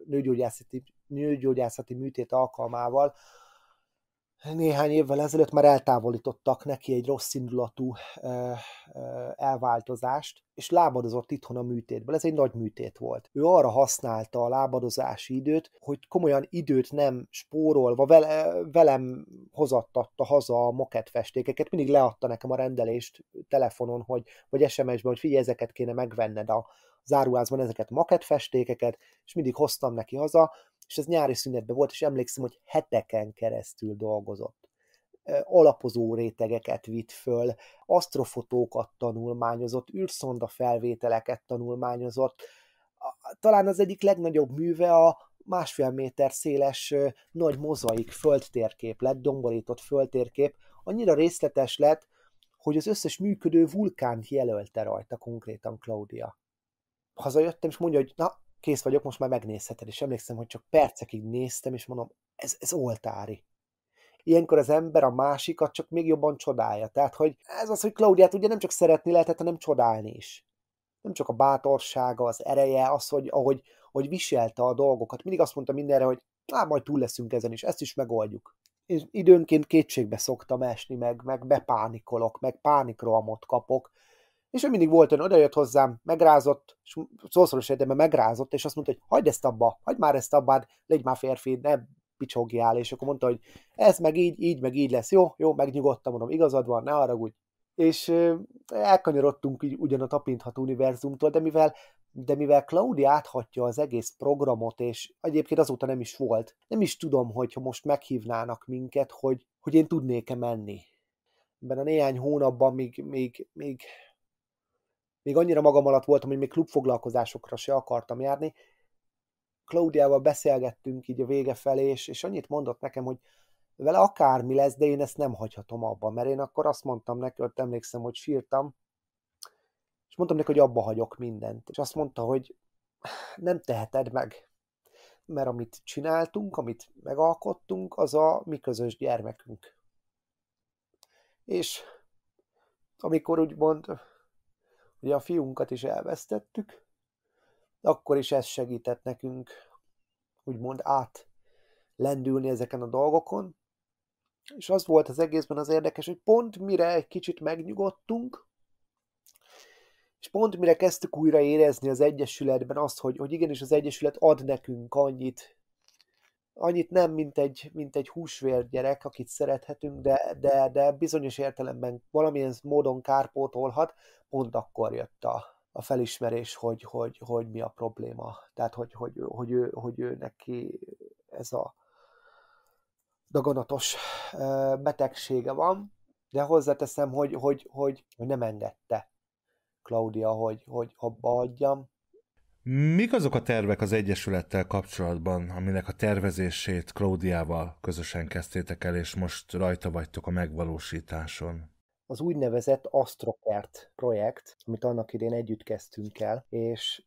nőgyógyászati, nőgyógyászati műtét alkalmával néhány évvel ezelőtt már eltávolítottak neki egy rossz indulatú elváltozást, és lábadozott itthon a műtétből. Ez egy nagy műtét volt. Ő arra használta a lábadozási időt, hogy komolyan időt nem spórolva vele, velem hozattatta haza a moketfestékeket, mindig leadta nekem a rendelést telefonon, hogy, vagy SMS-ben, hogy figyelj, ezeket kéne megvenned a, záruházban ezeket maketfestékeket, és mindig hoztam neki haza, és ez nyári szünetben volt, és emlékszem, hogy heteken keresztül dolgozott alapozó rétegeket vitt föl, asztrofotókat tanulmányozott, űrszonda felvételeket tanulmányozott. Talán az egyik legnagyobb műve a másfél méter széles nagy mozaik földtérkép lett, domborított földtérkép, annyira részletes lett, hogy az összes működő vulkánt jelölte rajta konkrétan Claudia. Hazajöttem, és mondja, hogy na, kész vagyok, most már megnézheted. És emlékszem, hogy csak percekig néztem, és mondom, ez, ez oltári. Ilyenkor az ember a másikat csak még jobban csodálja. Tehát, hogy ez az, hogy Klaudiát ugye nem csak szeretni lehetett, hanem csodálni is. Nem csak a bátorsága, az ereje, az, hogy ahogy hogy viselte a dolgokat. Mindig azt mondta mindenre, hogy hát majd túl leszünk ezen is, ezt is megoldjuk. És időnként kétségbe szoktam esni, meg, meg bepánikolok, meg pánikrohamot kapok, és ő mindig volt olyan, odajött hozzám, megrázott, szószoros érdemben megrázott, és azt mondta, hogy hagyd ezt abba, hagyd már ezt abba, légy már férfi, ne picsogjál, és akkor mondta, hogy ez meg így, így, meg így lesz, jó, jó, megnyugodtam, mondom, igazad van, ne haragudj. És elkanyarodtunk így ugyan a tapintható univerzumtól, de mivel de mivel Claudia áthatja az egész programot, és egyébként azóta nem is volt, nem is tudom, hogyha most meghívnának minket, hogy, hogy én tudnék-e menni. Ebben a néhány hónapban még, még, még még annyira magam alatt voltam, hogy még klubfoglalkozásokra se akartam járni. Klaudiával beszélgettünk így a vége felé, és, és annyit mondott nekem, hogy vele akármi lesz, de én ezt nem hagyhatom abba, mert én akkor azt mondtam neki, ott emlékszem, hogy sírtam, és mondtam neki, hogy abba hagyok mindent. És azt mondta, hogy nem teheted meg, mert amit csináltunk, amit megalkottunk, az a mi közös gyermekünk. És amikor úgymond hogy a fiunkat is elvesztettük, akkor is ez segített nekünk, úgymond át lendülni ezeken a dolgokon, és az volt az egészben az érdekes, hogy pont mire egy kicsit megnyugodtunk, és pont mire kezdtük újra érezni az Egyesületben azt, hogy, hogy igenis az Egyesület ad nekünk annyit, annyit nem, mint egy, mint egy húsvér gyerek, akit szerethetünk, de, de, de bizonyos értelemben valamilyen módon kárpótolhat, pont akkor jött a, a felismerés, hogy, hogy, hogy, mi a probléma. Tehát, hogy, hogy, hogy, ő, hogy ő neki ez a daganatos betegsége van, de hozzáteszem, hogy, hogy, hogy, hogy nem engedte Claudia, hogy, hogy abba adjam, Mik azok a tervek az Egyesülettel kapcsolatban, aminek a tervezését Klaudiával közösen kezdtétek el, és most rajta vagytok a megvalósításon? Az úgynevezett Astrokert projekt, amit annak idén együtt kezdtünk el, és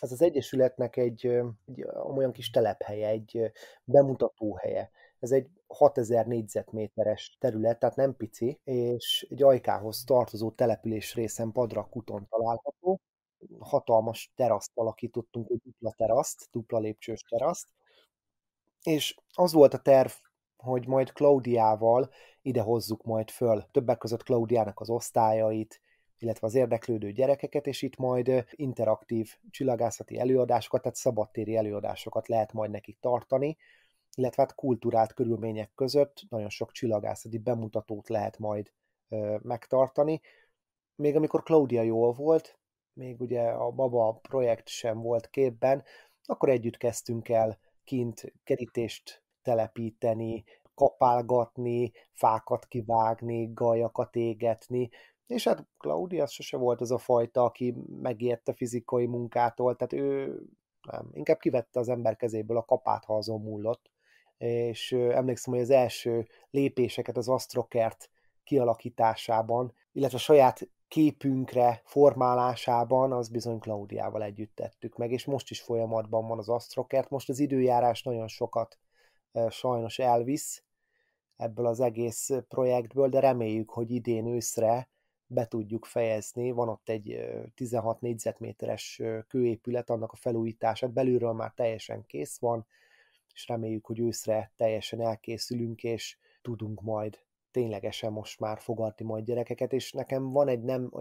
ez az Egyesületnek egy, egy olyan kis telephelye, egy bemutatóhelye. Ez egy 6000 négyzetméteres terület, tehát nem pici, és egy ajkához tartozó település részen Padrakuton található, hatalmas teraszt alakítottunk, egy dupla teraszt, dupla lépcsős teraszt, és az volt a terv, hogy majd Klaudiával ide hozzuk majd föl, többek között Klaudiának az osztályait, illetve az érdeklődő gyerekeket, és itt majd interaktív csillagászati előadásokat, tehát szabadtéri előadásokat lehet majd nekik tartani, illetve hát kultúrált körülmények között nagyon sok csillagászati bemutatót lehet majd ö, megtartani. Még amikor Claudia jól volt, még ugye a baba projekt sem volt képben, akkor együtt kezdtünk el kint kerítést telepíteni, kapálgatni, fákat kivágni, gajakat égetni, és hát Claudia sose volt az a fajta, aki megijedt a fizikai munkától, tehát ő nem, inkább kivette az ember kezéből a kapát, ha azon múlott, és emlékszem, hogy az első lépéseket az Astrokert kialakításában, illetve a saját képünkre formálásában, az bizony Klaudiával együtt tettük meg, és most is folyamatban van az Astrokert. Most az időjárás nagyon sokat sajnos elvisz ebből az egész projektből, de reméljük, hogy idén őszre be tudjuk fejezni. Van ott egy 16 négyzetméteres kőépület, annak a felújítását belülről már teljesen kész van, és reméljük, hogy őszre teljesen elkészülünk, és tudunk majd ténylegesen most már fogadni majd gyerekeket, és nekem van egy, nem,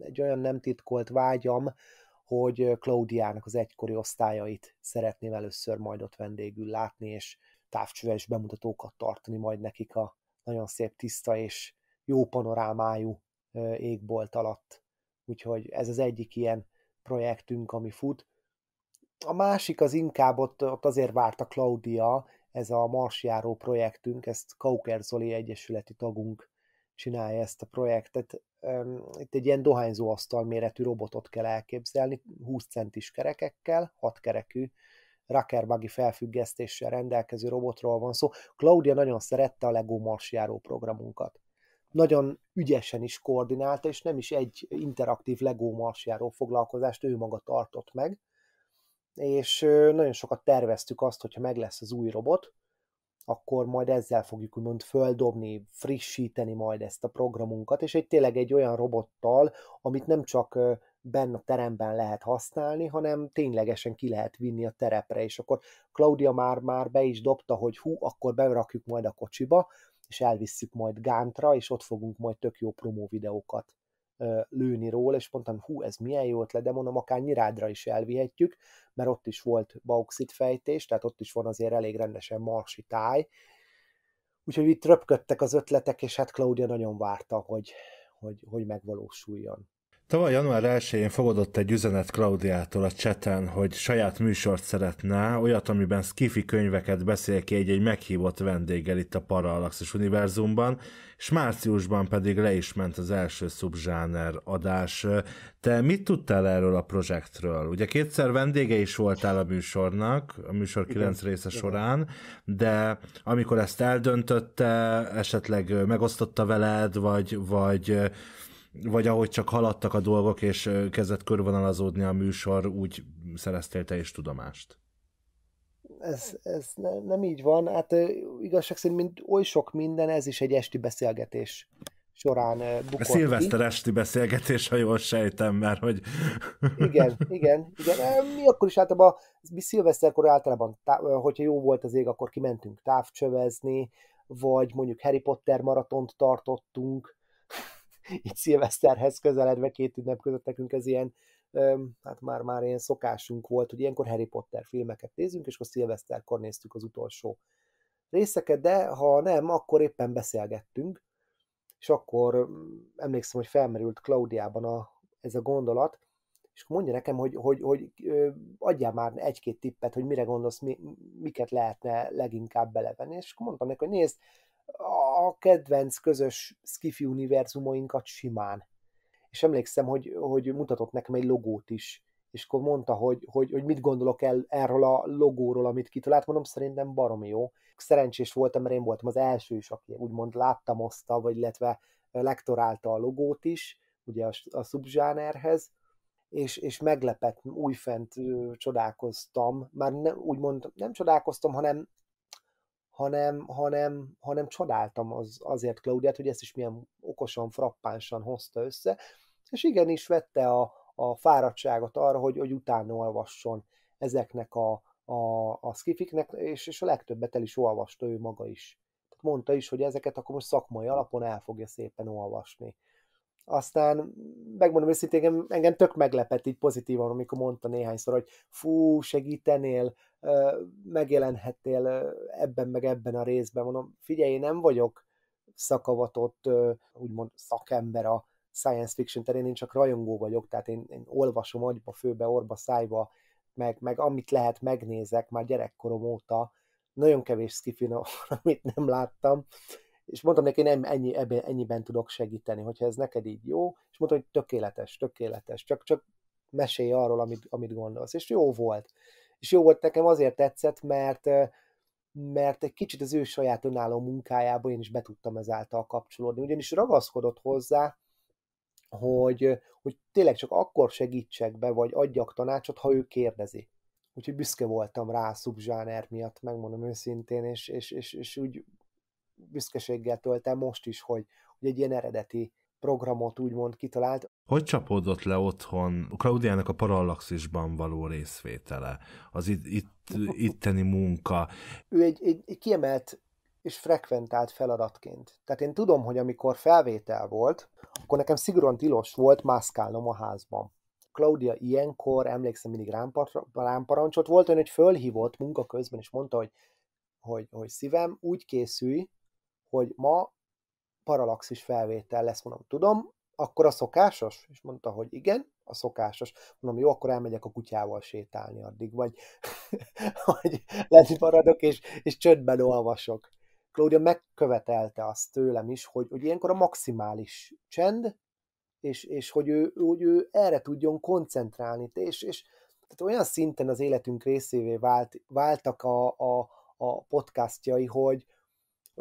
egy olyan nem titkolt vágyam, hogy Klaudiának az egykori osztályait szeretném először majd ott vendégül látni, és távcsöves bemutatókat tartani majd nekik a nagyon szép, tiszta és jó panorámájú égbolt alatt. Úgyhogy ez az egyik ilyen projektünk, ami fut. A másik az inkább ott, ott azért a Claudia, ez a marsjáró projektünk, ezt Kauker Zoli egyesületi tagunk csinálja ezt a projektet. Itt egy ilyen dohányzóasztal méretű robotot kell elképzelni, 20 centis kerekekkel, 6 kerekű, rakerbagi felfüggesztéssel rendelkező robotról van szó. Claudia nagyon szerette a Lego marsjáró programunkat. Nagyon ügyesen is koordinálta, és nem is egy interaktív Lego marsjáró foglalkozást ő maga tartott meg, és nagyon sokat terveztük azt, hogyha meg lesz az új robot, akkor majd ezzel fogjuk úgymond földobni, frissíteni majd ezt a programunkat, és egy tényleg egy olyan robottal, amit nem csak benne a teremben lehet használni, hanem ténylegesen ki lehet vinni a terepre, és akkor Claudia már, már be is dobta, hogy hú, akkor berakjuk majd a kocsiba, és elvisszük majd Gántra, és ott fogunk majd tök jó promó videókat lőni róla, és mondtam, hú, ez milyen jó ötlet, de mondom, akár Nyirádra is elvihetjük, mert ott is volt bauxit fejtés, tehát ott is van azért elég rendesen marsi táj, úgyhogy itt röpködtek az ötletek, és hát Claudia nagyon várta, hogy, hogy, hogy megvalósuljon. Tavaly január 1-én fogadott egy üzenet Klaudiától a cseten, hogy saját műsort szeretne, olyat, amiben skifi könyveket beszél ki egy-egy meghívott vendéggel itt a Parallaxis univerzumban, és márciusban pedig le is ment az első szubzsáner adás. Te mit tudtál erről a projektről? Ugye kétszer vendége is voltál a műsornak, a műsor kilenc része Igen. során, de amikor ezt eldöntötte, esetleg megosztotta veled, vagy, vagy vagy ahogy csak haladtak a dolgok, és kezdett körvonalazódni a műsor, úgy szereztél te is tudomást? Ez, ez ne, nem így van. Hát igazság szerint, mint oly sok minden, ez is egy esti beszélgetés során bukott A szilveszter esti beszélgetés, ha jól sejtem, mert hogy... igen, igen, igen. Mi akkor is általában, mi szilveszterkor általában, hogyha jó volt az ég, akkor kimentünk távcsövezni, vagy mondjuk Harry Potter maratont tartottunk, így szilveszterhez közeledve két ünnep között nekünk ez ilyen, hát már, már ilyen szokásunk volt, hogy ilyenkor Harry Potter filmeket nézünk, és akkor szilveszterkor néztük az utolsó részeket, de ha nem, akkor éppen beszélgettünk, és akkor emlékszem, hogy felmerült Klaudiában a, ez a gondolat, és akkor mondja nekem, hogy, hogy, hogy adjál már egy-két tippet, hogy mire gondolsz, mi, miket lehetne leginkább belevenni, és akkor mondtam neki, hogy nézd, a kedvenc közös Skiffi univerzumainkat simán. És emlékszem, hogy, hogy mutatott nekem egy logót is, és akkor mondta, hogy, hogy, hogy mit gondolok el, erről a logóról, amit kitalált, mondom, szerintem baromi jó. Szerencsés voltam, mert én voltam az első is, aki úgymond láttam azt, vagy illetve lektorálta a logót is, ugye a, a szubzsánerhez, és, és meglepett, újfent ö, csodálkoztam, már ne, úgymond nem csodálkoztam, hanem hanem, hanem, hanem csodáltam az, azért Claudiát, hogy ezt is milyen okosan, frappánsan hozta össze, és igenis vette a, a fáradtságot arra, hogy, hogy utána olvasson ezeknek a, a, a skifiknek, és, és a legtöbbet el is olvasta ő maga is. Tehát mondta is, hogy ezeket akkor most szakmai alapon el fogja szépen olvasni aztán megmondom őszintén, engem, engem tök meglepett így pozitívan, amikor mondta néhányszor, hogy fú, segítenél, megjelenhettél ebben meg ebben a részben. Mondom, figyelj, én nem vagyok szakavatott, úgymond szakember a science fiction terén, én csak rajongó vagyok, tehát én, én olvasom agyba, főbe, orba, szájba, meg, meg amit lehet, megnézek már gyerekkorom óta. Nagyon kevés skifi, amit nem láttam és mondtam neki, nem ennyi, ebben, ennyiben tudok segíteni, hogyha ez neked így jó, és mondta, hogy tökéletes, tökéletes, csak, csak mesélj arról, amit, amit gondolsz. És jó volt. És jó volt nekem azért tetszett, mert, mert egy kicsit az ő saját önálló munkájába én is be tudtam ezáltal kapcsolódni. Ugyanis ragaszkodott hozzá, hogy, hogy tényleg csak akkor segítsek be, vagy adjak tanácsot, ha ő kérdezi. Úgyhogy büszke voltam rá a miatt, megmondom őszintén, és, és, és, és úgy büszkeséggel tölt el most is, hogy, hogy egy ilyen eredeti programot úgymond kitalált. Hogy csapódott le otthon Klaudiának a parallaxisban való részvétele, az itt, itt, itteni munka? Ő egy, egy, egy kiemelt és frekventált feladatként. Tehát én tudom, hogy amikor felvétel volt, akkor nekem szigorúan tilos volt mászkálnom a házban. Claudia ilyenkor, emlékszem, mindig rám, par- rám parancsot Volt olyan, hogy fölhívott munka közben, és mondta, hogy, hogy, hogy szívem, úgy készülj, hogy ma paralaxis felvétel lesz, mondom, tudom, akkor a szokásos? És mondta, hogy igen, a szokásos. Mondom, jó, akkor elmegyek a kutyával sétálni addig, vagy, vagy lesz maradok, és, és csöndben olvasok. Claudia megkövetelte azt tőlem is, hogy, hogy ilyenkor a maximális csend, és, és hogy, ő, hogy ő erre tudjon koncentrálni, és, és tehát olyan szinten az életünk részévé vált, váltak a, a, a podcastjai, hogy,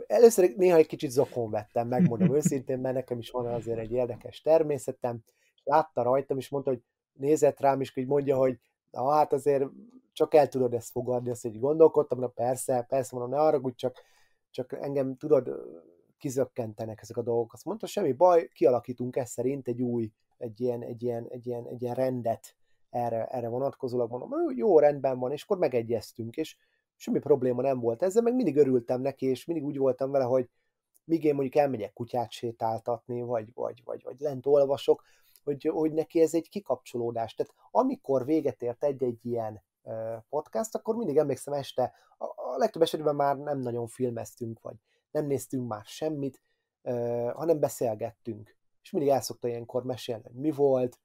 Először néha egy kicsit zokon vettem, megmondom őszintén, mert nekem is van azért egy érdekes természetem, látta rajtam, és mondta, hogy nézett rám, és hogy mondja, hogy na hát azért csak el tudod ezt fogadni, azt így gondolkodtam, na persze, persze, mondom, ne haragudj, csak, csak engem tudod, kizökkentenek ezek a dolgok. Azt mondta, semmi baj, kialakítunk ezt szerint egy új, egy ilyen, egy ilyen, egy ilyen, egy ilyen rendet erre, erre vonatkozólag. Mondom, jó, rendben van, és akkor megegyeztünk, és semmi probléma nem volt ezzel, meg mindig örültem neki, és mindig úgy voltam vele, hogy míg én mondjuk elmegyek kutyát sétáltatni, vagy, vagy, vagy, vagy lent olvasok, hogy, hogy neki ez egy kikapcsolódás. Tehát amikor véget ért egy-egy ilyen podcast, akkor mindig emlékszem este, a, legtöbb esetben már nem nagyon filmeztünk, vagy nem néztünk már semmit, hanem beszélgettünk. És mindig el szokta ilyenkor mesélni, hogy mi volt,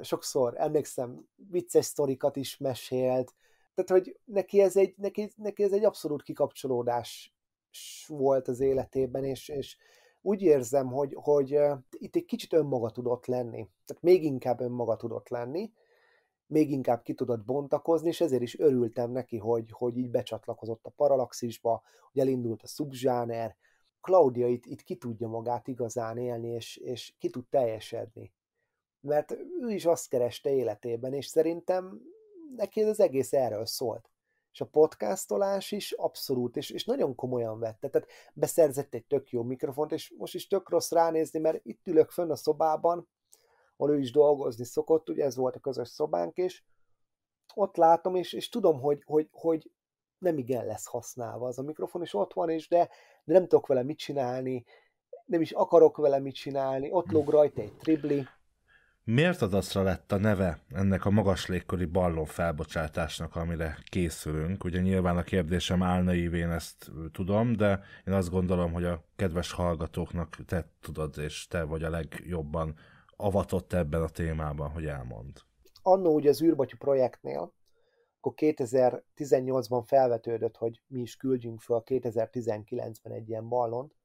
sokszor emlékszem, vicces sztorikat is mesélt, tehát, hogy neki ez egy, neki, neki ez egy abszolút kikapcsolódás volt az életében, és, és úgy érzem, hogy, hogy itt egy kicsit önmaga tudott lenni. Tehát még inkább önmaga tudott lenni, még inkább ki tudott bontakozni, és ezért is örültem neki, hogy, hogy így becsatlakozott a paralaxisba, hogy elindult a szubzsáner. Claudia itt, itt ki tudja magát igazán élni, és, és ki tud teljesedni. Mert ő is azt kereste életében, és szerintem neki ez az egész erről szólt. És a podcastolás is abszolút, és, és nagyon komolyan vette. Tehát beszerzett egy tök jó mikrofont, és most is tök rossz ránézni, mert itt ülök fönn a szobában, ahol ő is dolgozni szokott, ugye ez volt a közös szobánk is, ott látom, és, és tudom, hogy, hogy, hogy nem igen lesz használva az a mikrofon, és ott van, és de, de nem tudok vele mit csinálni, nem is akarok vele mit csinálni, ott lóg rajta egy tribli, Miért az aszra lett a neve ennek a magas légköri ballon felbocsátásnak, amire készülünk? Ugye nyilván a kérdésem állna ívén ezt tudom, de én azt gondolom, hogy a kedves hallgatóknak te tudod, és te vagy a legjobban avatott ebben a témában, hogy elmond. Annó ugye az űrbatyú projektnél, akkor 2018-ban felvetődött, hogy mi is küldjünk fel 2019-ben egy ilyen ballont,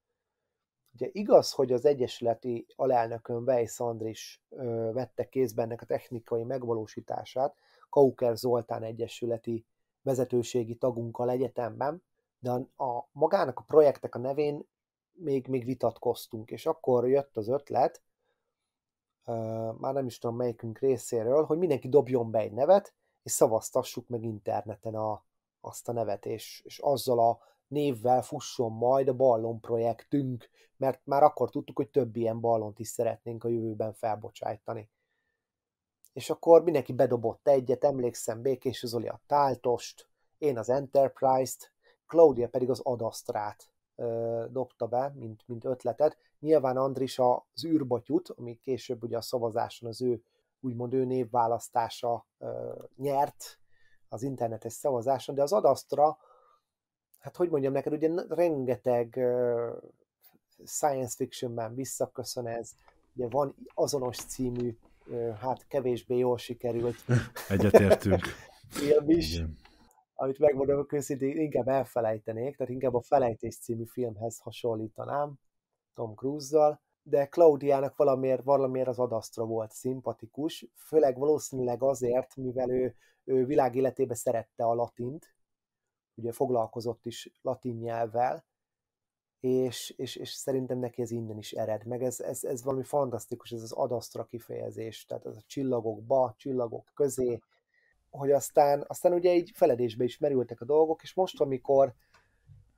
Ugye igaz, hogy az egyesületi alelnökön Weiss Andris ö, vette kézbe ennek a technikai megvalósítását, Kauker Zoltán egyesületi vezetőségi tagunkkal egyetemben, de a, a magának a projektek a nevén még, még vitatkoztunk, és akkor jött az ötlet, ö, már nem is tudom melyikünk részéről, hogy mindenki dobjon be egy nevet, és szavaztassuk meg interneten a, azt a nevet, és, és azzal a névvel fusson majd a ballon projektünk, mert már akkor tudtuk, hogy több ilyen ballont is szeretnénk a jövőben felbocsájtani. És akkor mindenki bedobott egyet, emlékszem, Békés Zoli a Táltost, én az Enterprise-t, Claudia pedig az Adasztrát ö, dobta be, mint, mint ötletet. Nyilván Andris az űrbatyút, ami később ugye a szavazáson az ő úgymond ő névválasztása ö, nyert az internetes szavazáson, de az Adasztra hát hogy mondjam neked, ugye rengeteg science fictionben visszaköszön ez, ugye van azonos című, hát kevésbé jól sikerült. Egyetértünk. film is, Igen. amit megmondom őszintén, inkább elfelejtenék, tehát inkább a Felejtés című filmhez hasonlítanám Tom Cruise-zal, de Claudiának valamiért, valamiért az adasztra volt szimpatikus, főleg valószínűleg azért, mivel ő, ő világ életébe szerette a latint, ugye foglalkozott is latin nyelvvel, és, és, és szerintem neki ez innen is ered, meg ez, ez, ez valami fantasztikus, ez az adasztra kifejezés, tehát ez a csillagokba, csillagok közé, hogy aztán, aztán ugye így feledésbe is merültek a dolgok, és most, amikor,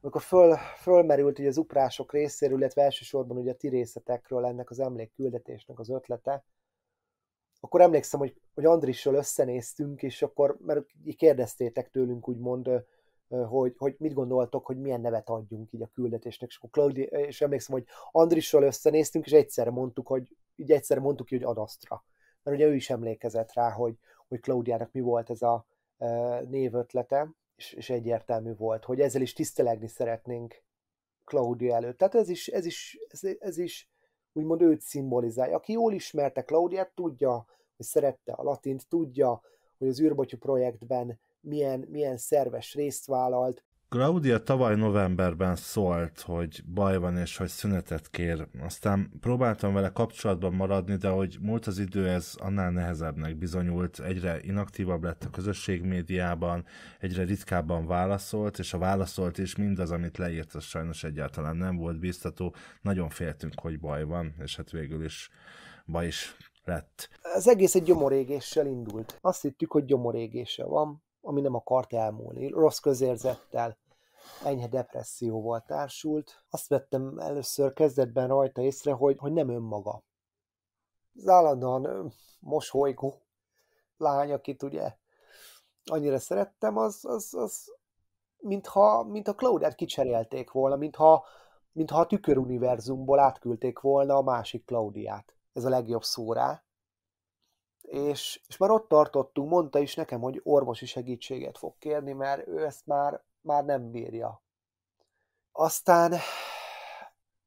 amikor föl, fölmerült ugye az uprások részéről, illetve elsősorban ugye a ti részetekről ennek az emlékküldetésnek az ötlete, akkor emlékszem, hogy, hogy Andrissal összenéztünk, és akkor, mert kérdeztétek tőlünk úgymond, hogy, hogy mit gondoltok, hogy milyen nevet adjunk így a küldetésnek, és akkor Claudi, és emlékszem, hogy Andrissal összenéztünk, és egyszer mondtuk, hogy így egyszer mondtuk ki, hogy Adasztra. Mert ugye ő is emlékezett rá, hogy, hogy Claudiának mi volt ez a e, névötlete, és, és egyértelmű volt, hogy ezzel is tisztelegni szeretnénk Claudia előtt. Tehát ez is, ez is, ez, ez is úgymond őt szimbolizálja. Aki jól ismerte Claudiát, tudja, hogy szerette a latint, tudja, hogy az űrbotyú projektben milyen, milyen szerves részt vállalt. Claudia tavaly novemberben szólt, hogy baj van és hogy szünetet kér. Aztán próbáltam vele kapcsolatban maradni, de hogy múlt az idő, ez annál nehezebbnek bizonyult. Egyre inaktívabb lett a közösség médiában, egyre ritkábban válaszolt, és a válaszolt is mindaz, amit leírt, az sajnos egyáltalán nem volt biztató. Nagyon féltünk, hogy baj van, és hát végül is baj is lett. Az egész egy gyomorégéssel indult. Azt hittük, hogy gyomorégése van, ami nem akart elmúlni. Rossz közérzettel, enyhe depresszióval társult. Azt vettem először kezdetben rajta észre, hogy, hogy nem önmaga. Az állandóan mosolygó lány, akit ugye annyira szerettem, az, az, az mintha, mintha Claudát kicserélték volna, mintha, mintha a tüköruniverzumból átküldték volna a másik Claudiát. Ez a legjobb szórá és, és már ott tartottunk, mondta is nekem, hogy orvosi segítséget fog kérni, mert ő ezt már, már nem bírja. Aztán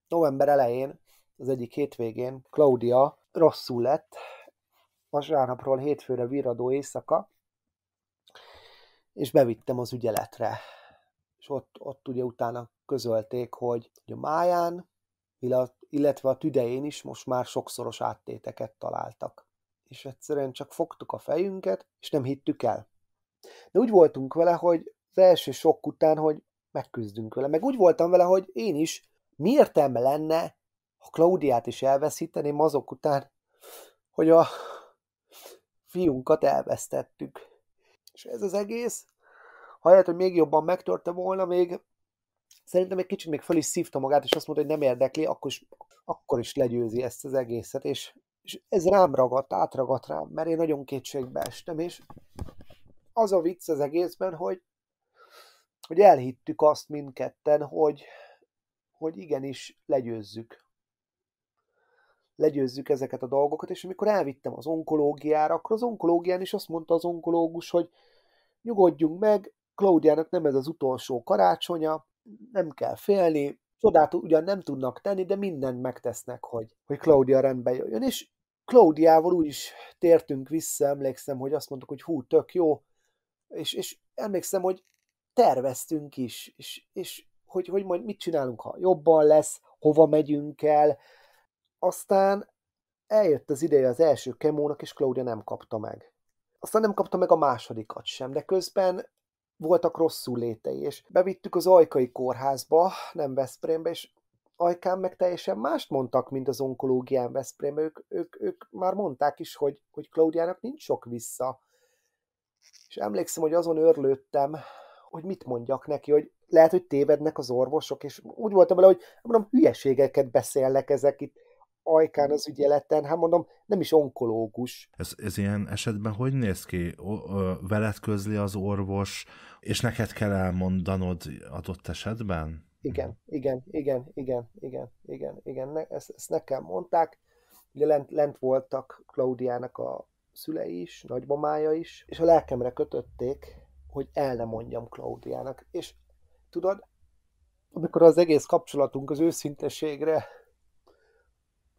november elején, az egyik hétvégén Claudia rosszul lett, vasárnapról hétfőre viradó éjszaka, és bevittem az ügyeletre. És ott, ott ugye utána közölték, hogy a máján, illetve a tüdején is most már sokszoros áttéteket találtak és egyszerűen csak fogtuk a fejünket, és nem hittük el. De úgy voltunk vele, hogy az első sok után, hogy megküzdünk vele. Meg úgy voltam vele, hogy én is, mi értelme lenne, ha Klaudiát is elveszíteném azok után, hogy a fiunkat elvesztettük. És ez az egész, lehet, hogy még jobban megtörte volna, még szerintem egy kicsit még fel is szívta magát, és azt mondta, hogy nem érdekli, akkor is, akkor is legyőzi ezt az egészet, és és ez rám ragadt, átragadt rám, mert én nagyon kétségbe estem, és az a vicc az egészben, hogy, hogy elhittük azt mindketten, hogy, hogy igenis legyőzzük. Legyőzzük ezeket a dolgokat, és amikor elvittem az onkológiára, akkor az onkológián is azt mondta az onkológus, hogy nyugodjunk meg, Klaudiának nem ez az utolsó karácsonya, nem kell félni, csodát ugyan nem tudnak tenni, de mindent megtesznek, hogy, hogy Claudia rendbe jöjjön. És Klaudiával úgy is tértünk vissza, emlékszem, hogy azt mondtuk, hogy hú, tök jó, és, és emlékszem, hogy terveztünk is, és, és hogy, hogy majd mit csinálunk, ha jobban lesz, hova megyünk el. Aztán eljött az ideje az első kemónak, és Claudia nem kapta meg. Aztán nem kapta meg a másodikat sem, de közben voltak rosszul létei, és bevittük az Ajkai kórházba, nem Veszprémbe, és ajkán meg teljesen mást mondtak, mint az onkológián Veszprém. Ők, ők, ők már mondták is, hogy, hogy Klaudiának nincs sok vissza. És emlékszem, hogy azon örlődtem, hogy mit mondjak neki, hogy lehet, hogy tévednek az orvosok, és úgy voltam vele, hogy hát mondom, hülyeségeket beszélnek ezek itt ajkán az ügyeleten, hát mondom, nem is onkológus. Ez, ez ilyen esetben hogy néz ki? O, ö, veled közli az orvos, és neked kell elmondanod adott esetben? Igen, igen, igen, igen, igen, igen, igen. Ne, ezt, ezt nekem mondták. Ugye lent, lent voltak Klaudiának a szülei is, nagymamája is, és a lelkemre kötötték, hogy el ne mondjam Klaudiának. És tudod, amikor az egész kapcsolatunk az őszinteségre,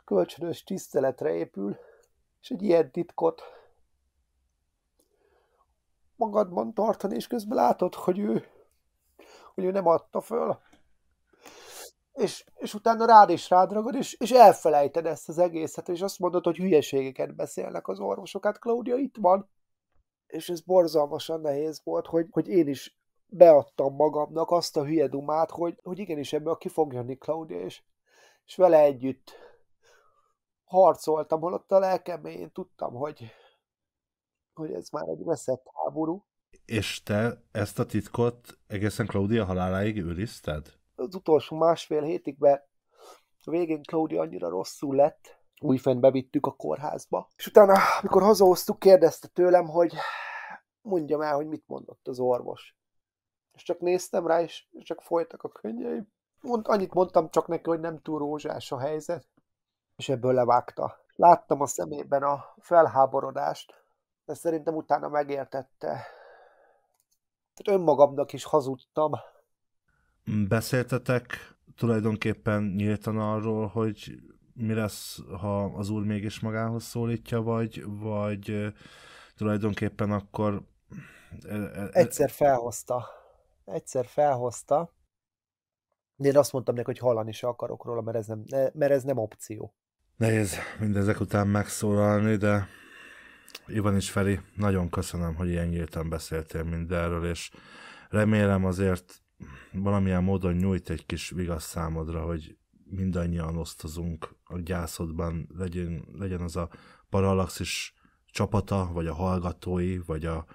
kölcsönös tiszteletre épül, és egy ilyen titkot magadban tartani, és közben látod, hogy ő, hogy ő nem adta föl, és, és utána rád is ragad, és, és elfelejted ezt az egészet, és azt mondod, hogy hülyeségeket beszélnek az orvosok. Hát Claudia itt van. És ez borzalmasan nehéz volt, hogy, hogy én is beadtam magamnak azt a hülye dumát, hogy, hogy igenis ebből ki fog jönni Claudia, és, és vele együtt harcoltam, holott a lelkem én tudtam, hogy, hogy ez már egy veszett háború. És te ezt a titkot egészen Claudia haláláig őrizted? az utolsó másfél hétig, mert a végén Claudi annyira rosszul lett, újfent bevittük a kórházba. És utána, amikor hazahoztuk, kérdezte tőlem, hogy mondjam el, hogy mit mondott az orvos. És csak néztem rá, és csak folytak a könnyeim. Mond, annyit mondtam csak neki, hogy nem túl rózsás a helyzet, és ebből levágta. Láttam a szemében a felháborodást, de szerintem utána megértette. Tehát önmagamnak is hazudtam. Beszéltetek tulajdonképpen nyíltan arról, hogy mi lesz, ha az úr mégis magához szólítja, vagy, vagy tulajdonképpen akkor... Egyszer felhozta. Egyszer felhozta. Én azt mondtam neki, hogy hallani se akarok róla, mert ez nem, mert ez nem opció. Nehéz mindezek után megszólalni, de Ivan is Feri, nagyon köszönöm, hogy ilyen nyíltan beszéltél mindenről, és remélem azért valamilyen módon nyújt egy kis vigasz számodra, hogy mindannyian osztozunk a gyászodban, legyen, legyen az a paralaxis csapata, vagy a hallgatói, vagy a,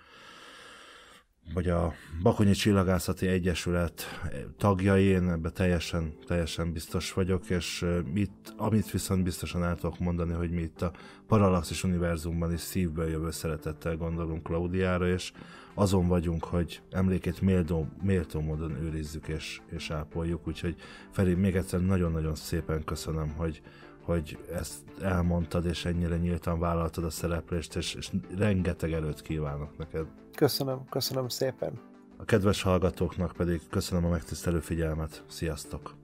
vagy a Bakonyi Csillagászati Egyesület tagjai, én ebbe teljesen, teljesen biztos vagyok, és mit amit viszont biztosan el tudok mondani, hogy mi itt a Paralaxis Univerzumban is szívből jövő szeretettel gondolunk Klaudiára, és azon vagyunk, hogy emlékét méltó, méltó módon őrizzük és, és ápoljuk, úgyhogy Feri, még egyszer nagyon-nagyon szépen köszönöm, hogy, hogy ezt elmondtad, és ennyire nyíltan vállaltad a szereplést, és, és rengeteg előtt kívánok neked. Köszönöm, köszönöm szépen. A kedves hallgatóknak pedig köszönöm a megtisztelő figyelmet. Sziasztok!